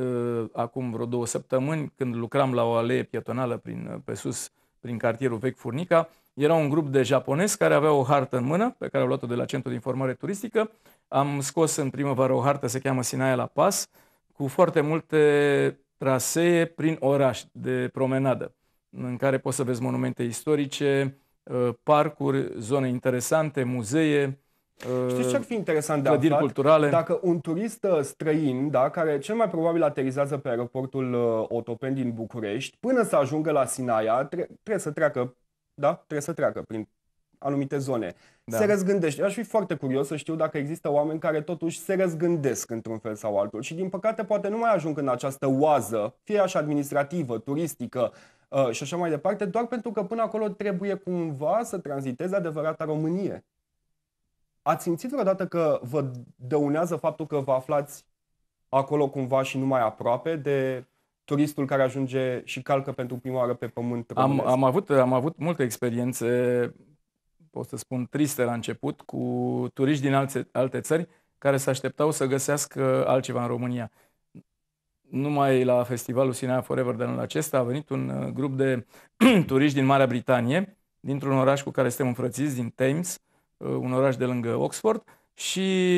Ă, acum vreo două săptămâni, când lucram la o alee pietonală prin, pe sus, prin cartierul vechi Furnica, era un grup de japonezi care avea o hartă în mână, pe care au luat-o de la Centrul de Informare Turistică. Am scos în primăvară o hartă, se cheamă Sinaia la Pas, cu foarte multe trasee prin oraș de promenadă, în care poți să vezi monumente istorice, ă, parcuri, zone interesante, muzee, Știți ce ar fi interesant de aflat? culturale. Dacă un turist uh, străin, da, care cel mai probabil aterizează pe aeroportul uh, Otopen din București, până să ajungă la Sinaia, tre- trebuie să treacă, da, trebuie să treacă prin anumite zone. Da. Se răzgândește. Aș fi foarte curios să știu dacă există oameni care totuși se răzgândesc într-un fel sau altul și din păcate poate nu mai ajung în această oază, fie așa administrativă, turistică, uh, și așa mai departe, doar pentru că până acolo trebuie cumva să tranziteze adevărata Românie. Ați simțit vreodată că vă dăunează faptul că vă aflați acolo cumva și nu mai aproape de turistul care ajunge și calcă pentru prima oară pe pământ am, am, avut, am avut multe experiențe, pot să spun triste la început, cu turiști din alte, alte țări care se așteptau să găsească altceva în România. Numai la festivalul Sinai Forever de anul acesta a venit un uh, grup de turiști din Marea Britanie, dintr-un oraș cu care suntem înfrățiți, din Thames, un oraș de lângă Oxford, și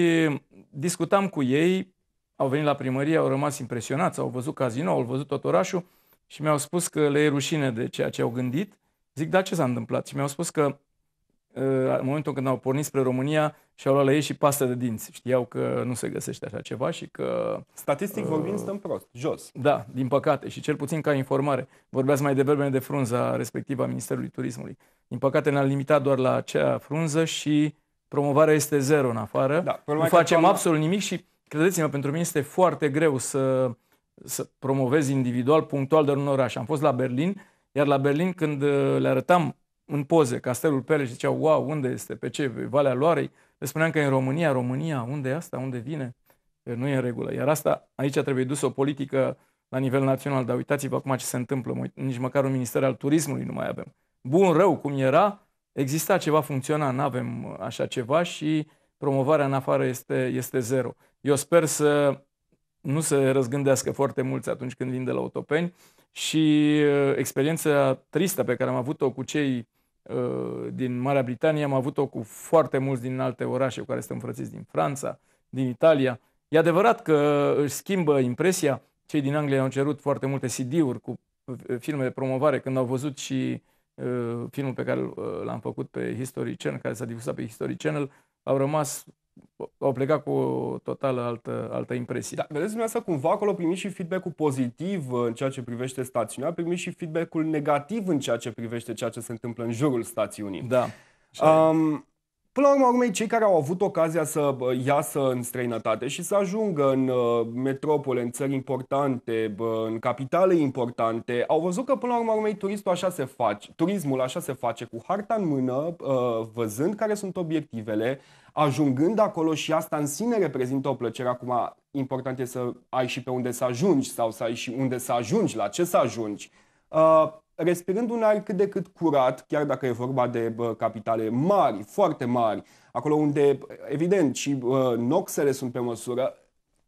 discutam cu ei, au venit la primărie, au rămas impresionați, au văzut cazinoul, au văzut tot orașul și mi-au spus că le e rușine de ceea ce au gândit. Zic, da, ce s-a întâmplat? Și mi-au spus că în momentul când au pornit spre România și au luat la ei și pastă de dinți. Știau că nu se găsește așa ceva și că... Statistic uh, stăm prost, jos. Da, din păcate. Și cel puțin ca informare. Vorbeați mai devreme de frunza respectivă a Ministerului Turismului. Din păcate ne-am limitat doar la acea frunză și promovarea este zero în afară. Da, nu facem toamna... absolut nimic și, credeți-mă, pentru mine este foarte greu să, să promovez individual, punctual, dar un oraș. Am fost la Berlin, iar la Berlin când uh, le arătam în poze, Castelul peleș, ziceau, wow, unde este, pe ce, Valea Loarei? Le spuneam că în România, România, unde e asta, unde vine? Nu e în regulă. Iar asta, aici trebuie dus o politică la nivel național, dar uitați-vă acum ce se întâmplă, nici măcar un minister al turismului nu mai avem. Bun, rău, cum era, exista ceva, funcționa, nu avem uh, așa ceva și promovarea în afară este, este zero. Eu sper să nu se răzgândească foarte mulți atunci când vin de la Otopeni, și uh, experiența tristă pe care am avut-o cu cei uh, din Marea Britanie, am avut-o cu foarte mulți din alte orașe cu care suntem înfrățiți, din Franța, din Italia. E adevărat că uh, își schimbă impresia. Cei din Anglia au cerut foarte multe CD-uri cu filme de promovare când au văzut și filmul pe care l-am făcut pe History Channel, care s-a difuzat pe History Channel, au rămas au plecat cu total altă, altă impresie. Da, vedeți dumneavoastră, cumva acolo primiți și feedback-ul pozitiv în ceea ce privește stațiunea, primiți și feedback-ul negativ în ceea ce privește ceea ce se întâmplă în jurul stațiunii. Da. Um, Până la urmă, urmei, cei care au avut ocazia să iasă în străinătate și să ajungă în uh, metropole, în țări importante, în capitale importante, au văzut că până la urmă, urmei turistul așa se face, turismul așa se face cu harta în mână, uh, văzând care sunt obiectivele, ajungând acolo și asta în sine reprezintă o plăcere. Acum, important e să ai și pe unde să ajungi sau să ai și unde să ajungi, la ce să ajungi. Uh, respirând un aer cât de cât curat, chiar dacă e vorba de capitale mari, foarte mari, acolo unde, evident, și noxele sunt pe măsură,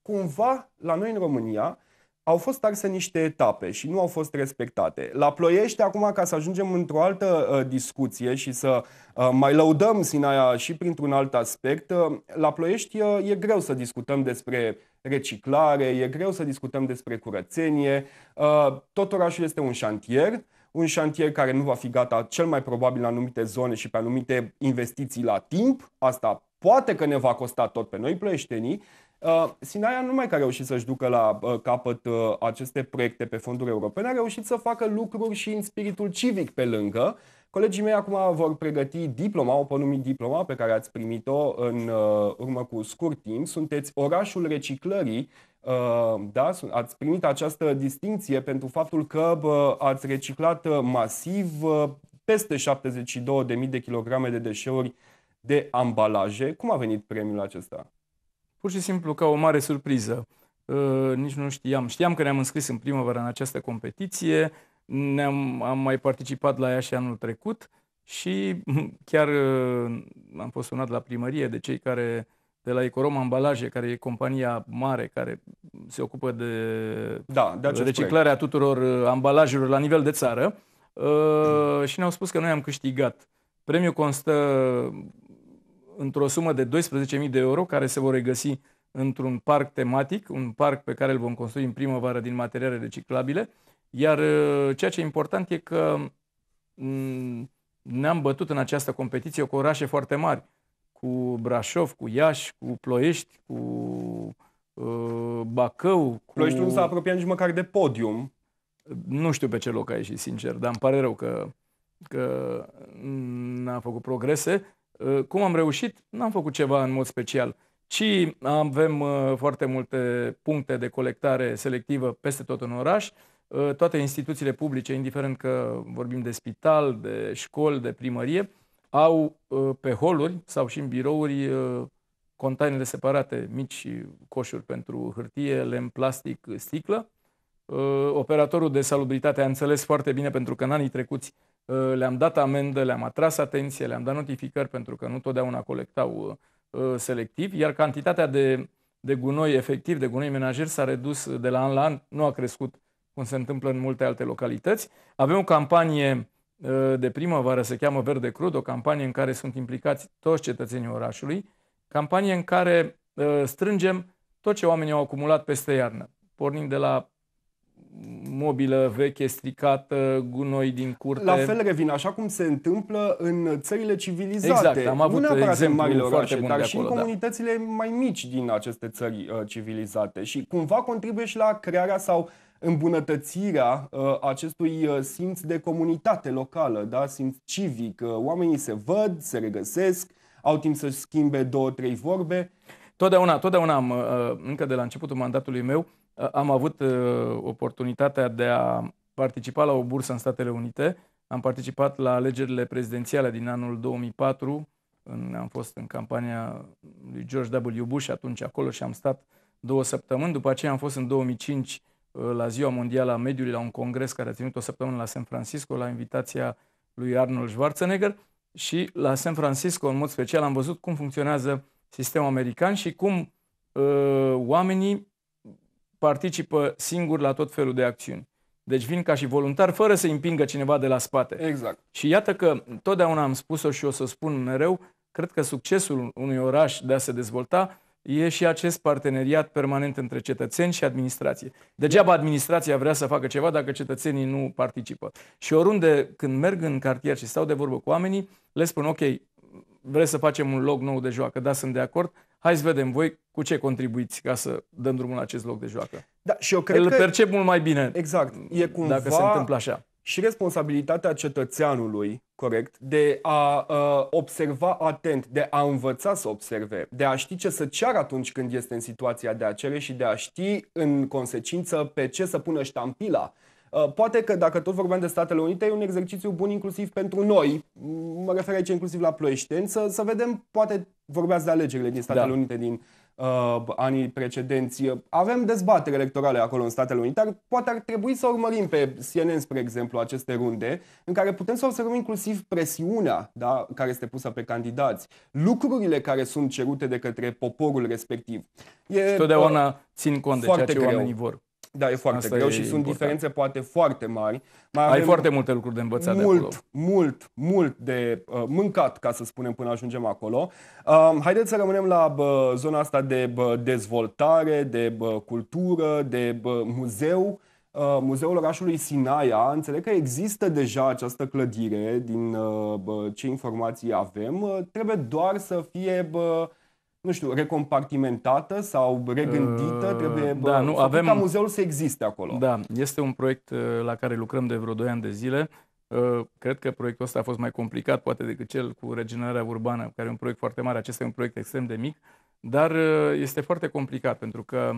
cumva la noi în România au fost arse niște etape și nu au fost respectate. La Ploiești, acum, ca să ajungem într-o altă uh, discuție și să uh, mai lăudăm Sinaia și printr-un alt aspect, uh, la Ploiești uh, e greu să discutăm despre reciclare, e greu să discutăm despre curățenie, uh, tot orașul este un șantier, un șantier care nu va fi gata cel mai probabil în anumite zone și pe anumite investiții la timp. Asta poate că ne va costa tot pe noi plăieștenii. Uh, Sinaia nu mai că a reușit să-și ducă la uh, capăt uh, aceste proiecte pe fonduri europene, a reușit să facă lucruri și în spiritul civic pe lângă. Colegii mei acum vor pregăti diploma, o numi diploma pe care ați primit-o în urmă cu scurt timp. Sunteți orașul reciclării Uh, da, ați primit această distinție pentru faptul că ați reciclat uh, masiv uh, peste 72.000 de kilograme de deșeuri de ambalaje. Cum a venit premiul acesta? Pur și simplu ca o mare surpriză. Nici nu știam. Știam că ne-am înscris în primăvară în această competiție, ne-am, am mai participat la ea și anul trecut și chiar am fost sunat la primărie de cei care de la Ecorom Ambalaje, care e compania mare care se ocupă de, da, de reciclarea proiect. tuturor uh, ambalajelor la nivel de țară uh, și ne-au spus că noi am câștigat. Premiul constă într-o sumă de 12.000 de euro care se vor regăsi într-un parc tematic, un parc pe care îl vom construi în primăvară din materiale reciclabile, iar uh, ceea ce e important e că mm, ne-am bătut în această competiție cu orașe foarte mari cu Brașov, cu Iași, cu Ploiești, cu uh, Bacău. Cu... Ploiești nu s-a apropiat nici măcar de podium. Nu știu pe ce loc a ieșit, sincer, dar îmi pare rău că, că n-a făcut progrese. Uh, cum am reușit? N-am făcut ceva în mod special, ci avem uh, foarte multe puncte de colectare selectivă peste tot în oraș. Uh, toate instituțiile publice, indiferent că vorbim de spital, de școli, de primărie, au ă, pe holuri sau și în birouri ă, containere separate, mici coșuri pentru hârtie, lemn, plastic, sticlă. Ă, operatorul de salubritate a înțeles foarte bine pentru că în anii trecuți le-am dat amendă, le-am atras atenție, le-am dat notificări pentru că nu totdeauna colectau selectiv, iar cantitatea de, de gunoi efectiv, de gunoi menajer s-a redus de la an la an, nu a crescut cum se întâmplă în multe alte localități. Avem o campanie Ă, de primăvară se cheamă Verde Crud, o campanie în care sunt implicați toți cetățenii orașului, campanie în care ă, strângem tot ce oamenii au acumulat peste iarnă, pornind de la mobilă veche, stricată, gunoi din curte. La fel revin, așa cum se întâmplă în țările civilizate. Exact, am avut nu neapărat în marile orașe, dar și acolo, în da. comunitățile da. mai mici din aceste țări uh, civilizate. Și cumva contribuie și la crearea sau uh, îmbunătățirea uh, acestui uh, simț de comunitate locală, da? simț civic. Uh, oamenii se văd, se regăsesc, au timp să-și schimbe două, trei vorbe. Totdeauna, totdeauna am, încă de la începutul mandatului meu, am avut oportunitatea de a participa la o bursă în Statele Unite. Am participat la alegerile prezidențiale din anul 2004. În, am fost în campania lui George W. Bush atunci acolo și am stat două săptămâni. După aceea am fost în 2005 Eh, la Ziua Mondială a Mediului, la un congres care a ținut o săptămână la San Francisco, la invitația lui Arnold Schwarzenegger și la San Francisco, în mod special, am văzut cum funcționează sistemul american și cum uh, oamenii participă singuri la tot felul de acțiuni. Deci vin ca și voluntar fără să împingă cineva de la spate. Exact. Și iată că totdeauna am spus-o și o să o spun mereu, cred că succesul unui oraș de a se dezvolta e și acest parteneriat permanent între cetățeni și administrație. Degeaba administrația vrea să facă ceva dacă cetățenii nu participă. Și oriunde, când merg în cartier și stau de vorbă cu oamenii, le spun, ok, vreți să facem un loc nou de joacă, da, sunt de acord, hai să vedem voi cu ce contribuiți ca să dăm drumul la acest loc de joacă. Da, și eu cred Îl că... percep mult mai bine exact. e cumva, dacă se întâmplă așa și responsabilitatea cetățeanului, corect, de a uh, observa atent, de a învăța să observe, de a ști ce să ceară atunci când este în situația de a cere și de a ști în consecință pe ce să pună ștampila. Uh, poate că dacă tot vorbeam de Statele Unite, e un exercițiu bun inclusiv pentru noi, mă refer aici inclusiv la ploieșteni, să, să vedem, poate vorbeați de alegerile din Statele da. Unite din uh, anii precedenți. Avem dezbatere electorale acolo în Statele Unite, dar poate ar trebui să urmărim pe CNN, spre exemplu, aceste runde, în care putem să observăm inclusiv presiunea da, care este pusă pe candidați, lucrurile care sunt cerute de către poporul respectiv. E, și totdeauna uh, țin cont de ceea ce greu. oamenii vor. Da, e foarte Asta greu e și important. sunt diferențe poate foarte mari. Mai Ai foarte multe lucruri de învățat mult, de acolo. Mult, mult de uh, mâncat, ca să spunem, până ajungem acolo. Uh, haideți să rămânem la bă, zona asta de bă, dezvoltare, de bă, cultură, de bă, muzeu. Uh, Muzeul orașului Sinaia, înțeleg că există deja această clădire din uh, bă, ce informații avem. Uh, trebuie doar să fie... Bă, nu știu, recompartimentată sau regândită? Uh, trebuie da, nu, avem... ca muzeul să existe acolo. Da, este un proiect uh, la care lucrăm de vreo 2 ani de zile. Uh, cred că proiectul ăsta a fost mai complicat poate decât cel cu regenerarea urbană, care e un proiect foarte mare, acesta e un proiect extrem de mic, dar uh, este foarte complicat pentru că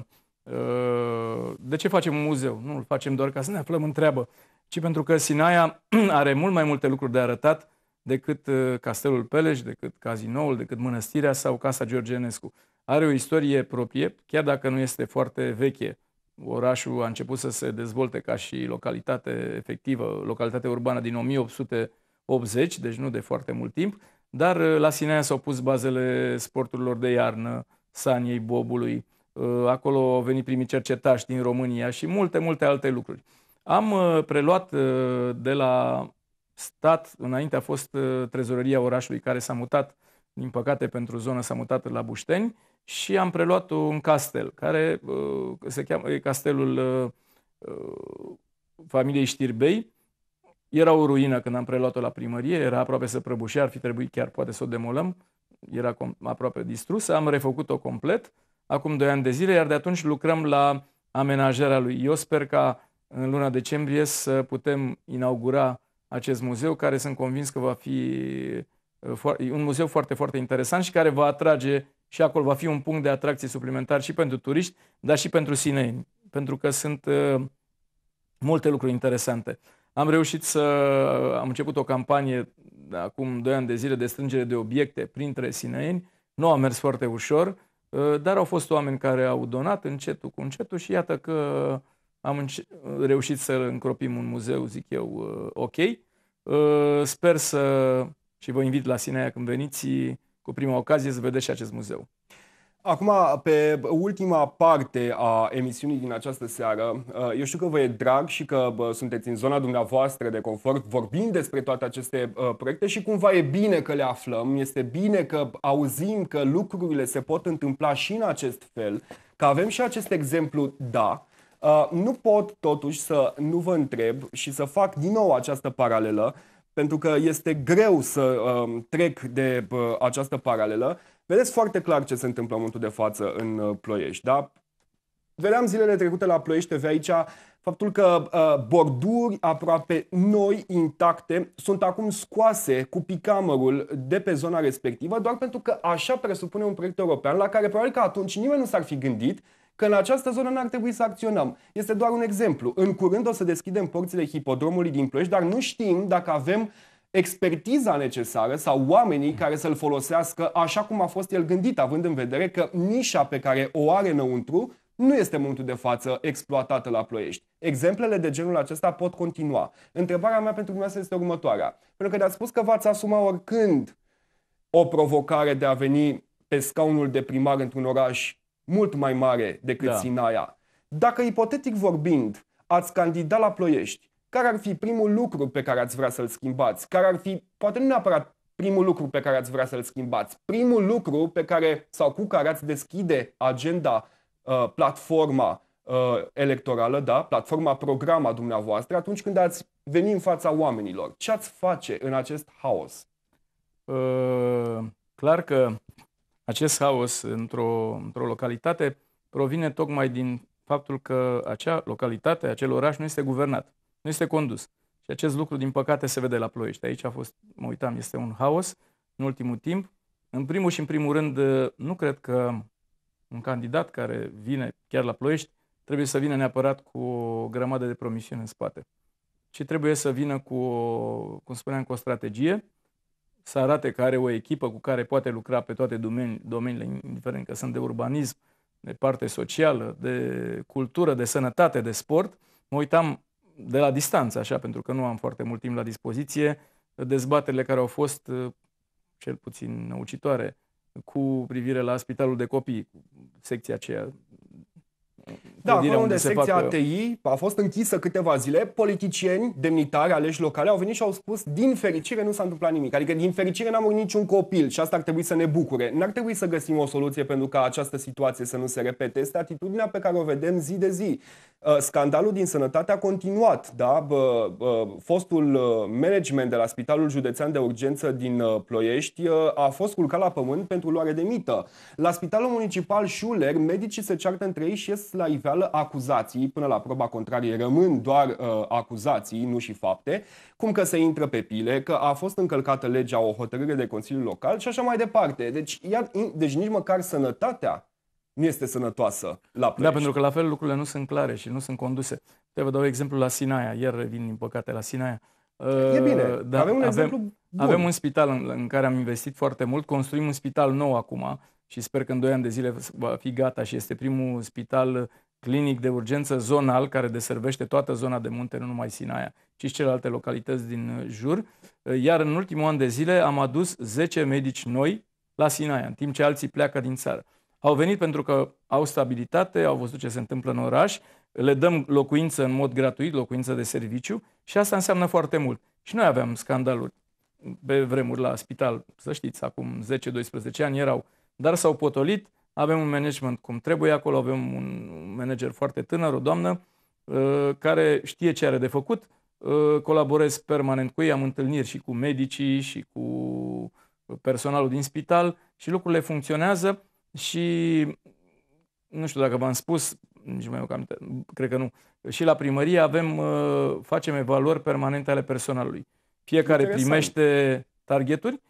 de ce facem un muzeu? Nu îl facem doar ca să ne aflăm în treabă, ci pentru că Sinaia are mult mai multe lucruri de arătat decât uh, Castelul Peleș, decât Cazinoul, decât Mănăstirea sau Casa Georgenescu. Are o istorie proprie, chiar dacă nu este foarte veche. Orașul a început să se dezvolte ca și localitate efectivă, localitate urbană din 1880, deci nu de foarte mult timp, dar uh, la Sinaia s-au pus bazele sporturilor de iarnă, saniei, bobului, uh, acolo au venit primii cercetași din România și multe, multe alte lucruri. Am preluat de la stat. Înainte a fost uh, trezoreria orașului care s-a mutat, din păcate pentru zonă s-a mutat la Bușteni și am preluat un castel, care uh, se cheamă e castelul uh, familiei Știrbei. Era o ruină când am preluat-o la primărie, era aproape să prăbușe, ar fi trebuit chiar poate să o demolăm, era aproape distrusă, am refăcut-o complet acum 2 ani de zile, iar de atunci lucrăm la amenajarea lui. Eu sper ca în luna decembrie să putem inaugura acest muzeu, care sunt convins că va fi uh, un muzeu foarte, foarte interesant și care va atrage și acolo va fi un punct de atracție suplimentar și pentru turiști, dar și pentru sineni, pentru că sunt uh, multe lucruri interesante. Am reușit să am început o campanie acum 2 ani de zile de strângere de obiecte printre sineeni. Nu a mers foarte ușor, uh, dar au fost oameni care au donat încetul cu încetul și iată că am reușit să încropim un muzeu, zic eu, uh, ok. Uh, sper să, și vă invit la Sinaia când veniți, cu prima ocazie să vedeți și acest muzeu. Acum, pe ultima parte a emisiunii din această seară, uh, eu știu că vă e drag și că sunteți în zona dumneavoastră de confort vorbind despre toate aceste proiecte și cumva e bine că le aflăm, este bine că auzim că lucrurile se pot întâmpla și în acest fel, că avem și acest exemplu, da, Uh, nu pot totuși să nu vă întreb și să fac din nou această paralelă, pentru că este greu să uh, trec de uh, această paralelă. Vedeți foarte clar ce se întâmplă în momentul de față în uh, Ploiești, da? Vedeam zilele trecute la Ploiești TV aici faptul că uh, borduri aproape noi, intacte, sunt acum scoase cu picamărul de pe zona respectivă, doar pentru că așa presupune un proiect european la care probabil că atunci nimeni nu s-ar fi gândit că în această zonă n-ar trebui să acționăm. Este doar un exemplu. În curând o să deschidem porțile hipodromului din Ploiești, dar nu știm dacă avem expertiza necesară sau oamenii care să-l folosească așa cum a fost el gândit, având în vedere că nișa pe care o are înăuntru nu este în momentul de față exploatată la ploiești. Exemplele de genul acesta pot continua. Întrebarea mea pentru dumneavoastră este următoarea. Pentru că ne-ați spus că v-ați asuma oricând o provocare de a veni pe scaunul de primar într-un oraș mult mai mare decât da. Sinaia. Dacă, ipotetic vorbind, ați candida la ploiești, care ar fi primul lucru pe care ați vrea să-l schimbați? Care ar fi, poate nu neapărat primul lucru pe care ați vrea să-l schimbați, primul lucru pe care sau cu care ați deschide agenda, uh, platforma uh, electorală, da, platforma, programa dumneavoastră, atunci când ați veni în fața oamenilor? Ce ați face în acest haos? Uh, clar că acest haos într-o, într-o localitate provine tocmai din faptul că acea localitate, acel oraș nu este guvernat, nu este condus. Și acest lucru, din păcate, se vede la ploiești. Aici a fost, mă uitam, este un haos în ultimul timp. În primul și în primul rând, nu cred că un candidat care vine chiar la ploiești trebuie să vină neapărat cu o grămadă de promisiuni în spate. Și trebuie să vină cu, cum spuneam, cu o strategie să arate că are o echipă cu care poate lucra pe toate domeniile domeniile, indiferent că sunt de urbanism, de parte socială, de cultură, de sănătate, de sport. Mă uitam de la distanță, așa, pentru că nu am foarte mult timp la dispoziție, dezbaterile care au fost, cel puțin ucitoare, cu privire la spitalul de copii, secția aceea da, acolo unde secția fac... ATI a fost închisă câteva zile, politicieni, demnitari, aleși locale, au venit și au spus, din fericire nu s-a întâmplat nimic. Adică, din fericire n-am murit niciun copil și asta ar trebui să ne bucure. N-ar trebui să găsim o soluție pentru ca această situație să nu se repete. Este atitudinea pe care o vedem zi de zi. Uh, scandalul din sănătate a continuat, da? Fostul uh, management de la Spitalul Județean de Urgență din uh, Ploiești a fost culcat la pământ pentru luare de mită. La Spitalul Municipal Șuler, medicii se ceartă între ei și ies la iveală acuzații, până la proba contrarie rămân doar uh, acuzații, nu și fapte, cum că se intră pe pile, că a fost încălcată legea o hotărâre de Consiliul Local și așa mai departe. Deci, iar, deci nici măcar sănătatea nu este sănătoasă la plăiești. Da, pentru că la fel lucrurile nu sunt clare și nu sunt conduse. Te vă dau exemplu la Sinaia, iar revin din păcate la Sinaia. Uh, e bine, da, avem un avem, exemplu bun. Avem un spital în, în care am investit foarte mult, construim un spital nou acum, și sper că în 2 ani de zile va fi gata și este primul spital clinic de urgență zonal care deservește toată zona de munte, nu numai Sinaia, ci și celelalte localități din uh, jur. Uh, iar în ultimul an de zile am adus 10 medici noi la Sinaia, în timp ce alții pleacă din țară. Au venit pentru că au stabilitate, au văzut ce se întâmplă în oraș, le dăm locuință în mod gratuit, locuință de serviciu și asta înseamnă foarte mult. Și noi aveam scandaluri pe vremuri la spital, să știți, acum 10-12 ani erau dar s-au potolit, avem un management cum trebuie acolo, avem un manager foarte tânăr, o doamnă, uh, care știe ce are de făcut, uh, colaborez permanent cu ei, am întâlniri și cu medicii și cu personalul din spital și lucrurile funcționează și nu știu dacă v-am spus, nici mai am cred că nu, și la primărie avem, uh, facem evaluări permanente ale personalului. Fiecare Interesant. primește targeturi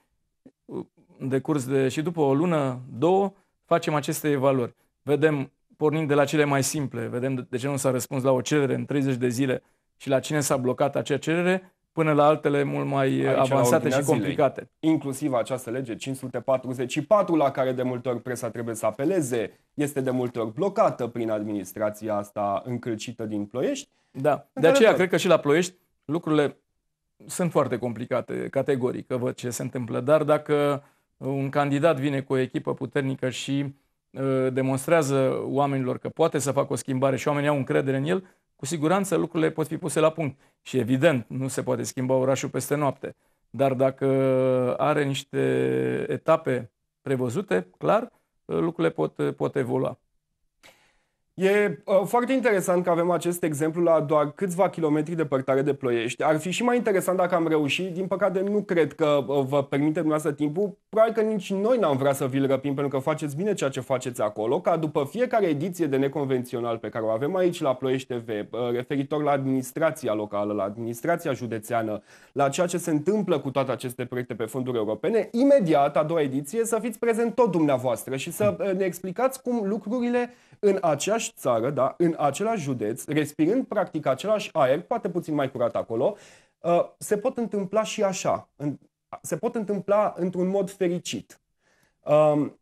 de curs de, și după o lună, două, facem aceste evaluări. Vedem, pornind de la cele mai simple, vedem de ce nu s-a răspuns la o cerere în 30 de zile și la cine s-a blocat acea cerere, până la altele mult mai Aici, avansate și complicate. Zilei. Inclusiv această lege 544, la care de multe ori presa trebuie să apeleze, este de multe ori blocată prin administrația asta încălcită din Ploiești. Da, de aceea cred că și la Ploiești lucrurile sunt foarte complicate, categoric, văd ce se întâmplă, dar dacă uh, un candidat vine cu o echipă puternică și uh, demonstrează oamenilor că poate să facă o schimbare și oamenii au încredere în el, cu siguranță lucrurile pot fi puse la punct. Și evident, nu se poate schimba orașul peste noapte. Dar dacă are niște etape prevăzute, clar, uh, lucrurile pot, uh, pot evolua. E uh, foarte interesant că avem acest exemplu la doar câțiva kilometri departare de Ploiești. Ar fi și mai interesant dacă am reușit. Din păcate, nu cred că uh, vă permite dumneavoastră timpul. Probabil că nici noi n-am vrea să vi-l răpim, pentru că faceți bine ceea ce faceți acolo, ca după fiecare ediție de neconvențional pe care o avem aici la Ploiești TV, uh, referitor la administrația locală, la administrația județeană, la ceea ce se întâmplă cu toate aceste proiecte pe fonduri europene, imediat, a doua ediție, să fiți prezent tot dumneavoastră și să uh, ne explicați cum lucrurile în aceeași aceeași țară, da, în același județ, respirând practic același aer, poate puțin mai curat acolo, uh, se pot întâmpla și așa. Se pot întâmpla într-un mod fericit. Um,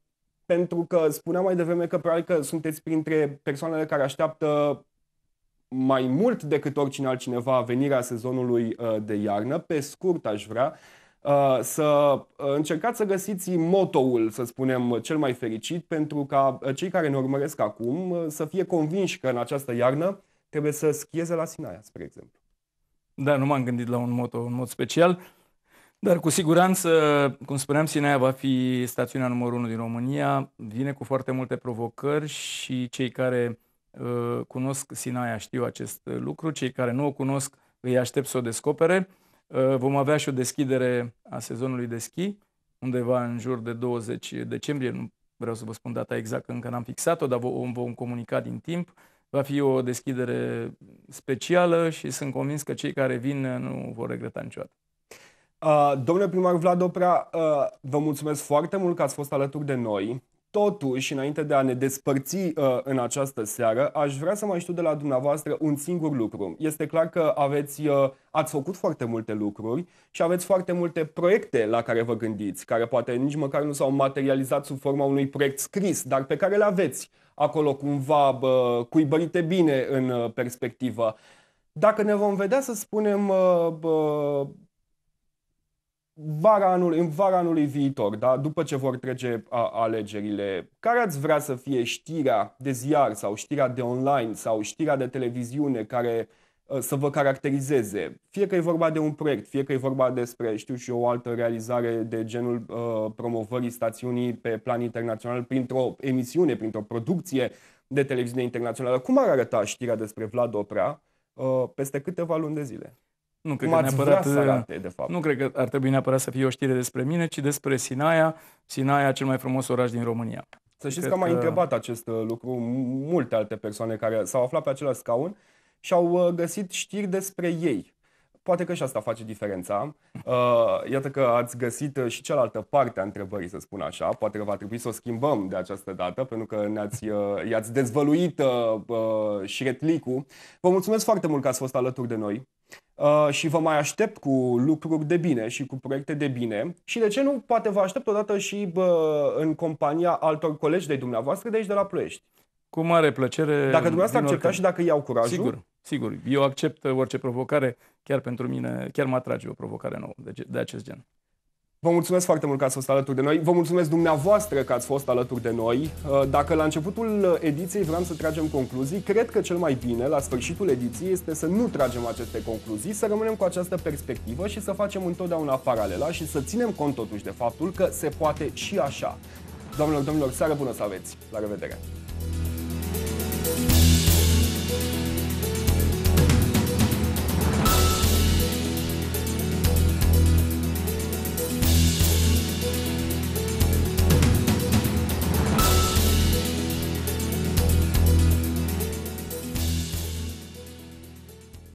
pentru că spuneam mai devreme că probabil că sunteți printre persoanele care așteaptă mai mult decât oricine altcineva venirea sezonului uh, de iarnă. Pe scurt aș vrea, uh, Uh, să uh, încercați să găsiți motoul, să spunem, cel mai fericit pentru ca uh, cei care ne urmăresc acum să fie convinși că în această iarnă trebuie să schieze la Sinaia, spre exemplu. Da, nu m-am gândit la un moto în mod special, dar cu siguranță, cum spuneam, Sinaia va fi stațiunea numărul 1 din România, vine cu foarte multe provocări și cei care uh, cunosc Sinaia știu acest lucru, cei care nu o cunosc îi aștept să o descopere. Ă, vom avea și o deschidere a sezonului de schi, undeva în jur de 20 decembrie, nu vreau să vă spun data exactă, încă n-am fixat-o, dar vom, vom comunica din timp. Va fi o deschidere specială și sunt convins că cei care vin nu vor regreta niciodată. Uh, domnule primar Vlad Oprea, uh, vă mulțumesc foarte mult că ați fost alături de noi. Totuși, înainte de a ne despărți uh, în această seară, aș vrea să mai știu de la dumneavoastră un singur lucru. Este clar că aveți, uh, ați făcut foarte multe lucruri și aveți foarte multe proiecte la care vă gândiți, care poate nici măcar nu s-au materializat sub forma unui proiect scris, dar pe care le aveți acolo cumva uh, cuibărite bine în uh, perspectivă. Dacă ne vom vedea, să spunem, uh, uh vara anului, în vara anului viitor, da? după ce vor trece a, alegerile, care ați vrea să fie știrea de ziar sau știrea de online sau știrea de televiziune care ă, să vă caracterizeze? Fie că e vorba de un proiect, fie că e vorba despre, știu și eu, o altă realizare de genul uh, promovării stațiunii pe plan internațional printr-o emisiune, printr-o producție de televiziune internațională. Cum ar arăta știrea despre Vlad Oprea uh, peste câteva luni de zile? Nu cred, că neapărat, să uh, arate, de fapt. nu cred că ar trebui neapărat să fie o știre despre mine, ci despre Sinaia, Sinaia cel mai frumos oraș din România. Să știți cred că am mai întrebat acest uh, lucru multe alte persoane care s-au aflat pe același scaun și au uh, găsit știri despre ei. Poate că și asta face diferența. Iată că ați găsit și cealaltă parte a întrebării, să spun așa. Poate că va trebui să o schimbăm de această dată, pentru că ne-ați, i-ați dezvăluit șretlicul. Vă mulțumesc foarte mult că ați fost alături de noi. Uh, și vă mai aștept cu lucruri de bine și cu proiecte de bine și de ce nu, poate vă aștept odată și bă, în compania altor colegi de dumneavoastră de aici de la Ploiești. Cu mare plăcere. Dacă dumneavoastră acceptați și dacă iau curajul. Sigur, sigur. Eu accept orice provocare, chiar pentru mine, chiar mă atrage o provocare nouă de, de acest gen. Vă mulțumesc foarte mult că ați fost alături de noi. Vă mulțumesc dumneavoastră că ați fost alături de noi. Uh, dacă la începutul ediției vreau să tragem concluzii, cred că cel mai bine la sfârșitul ediției este să nu tragem aceste concluzii, să rămânem cu această perspectivă și să facem întotdeauna paralela și să ținem cont totuși de faptul că se poate și așa. Doamnelor, domnilor, seară bună să aveți! La revedere!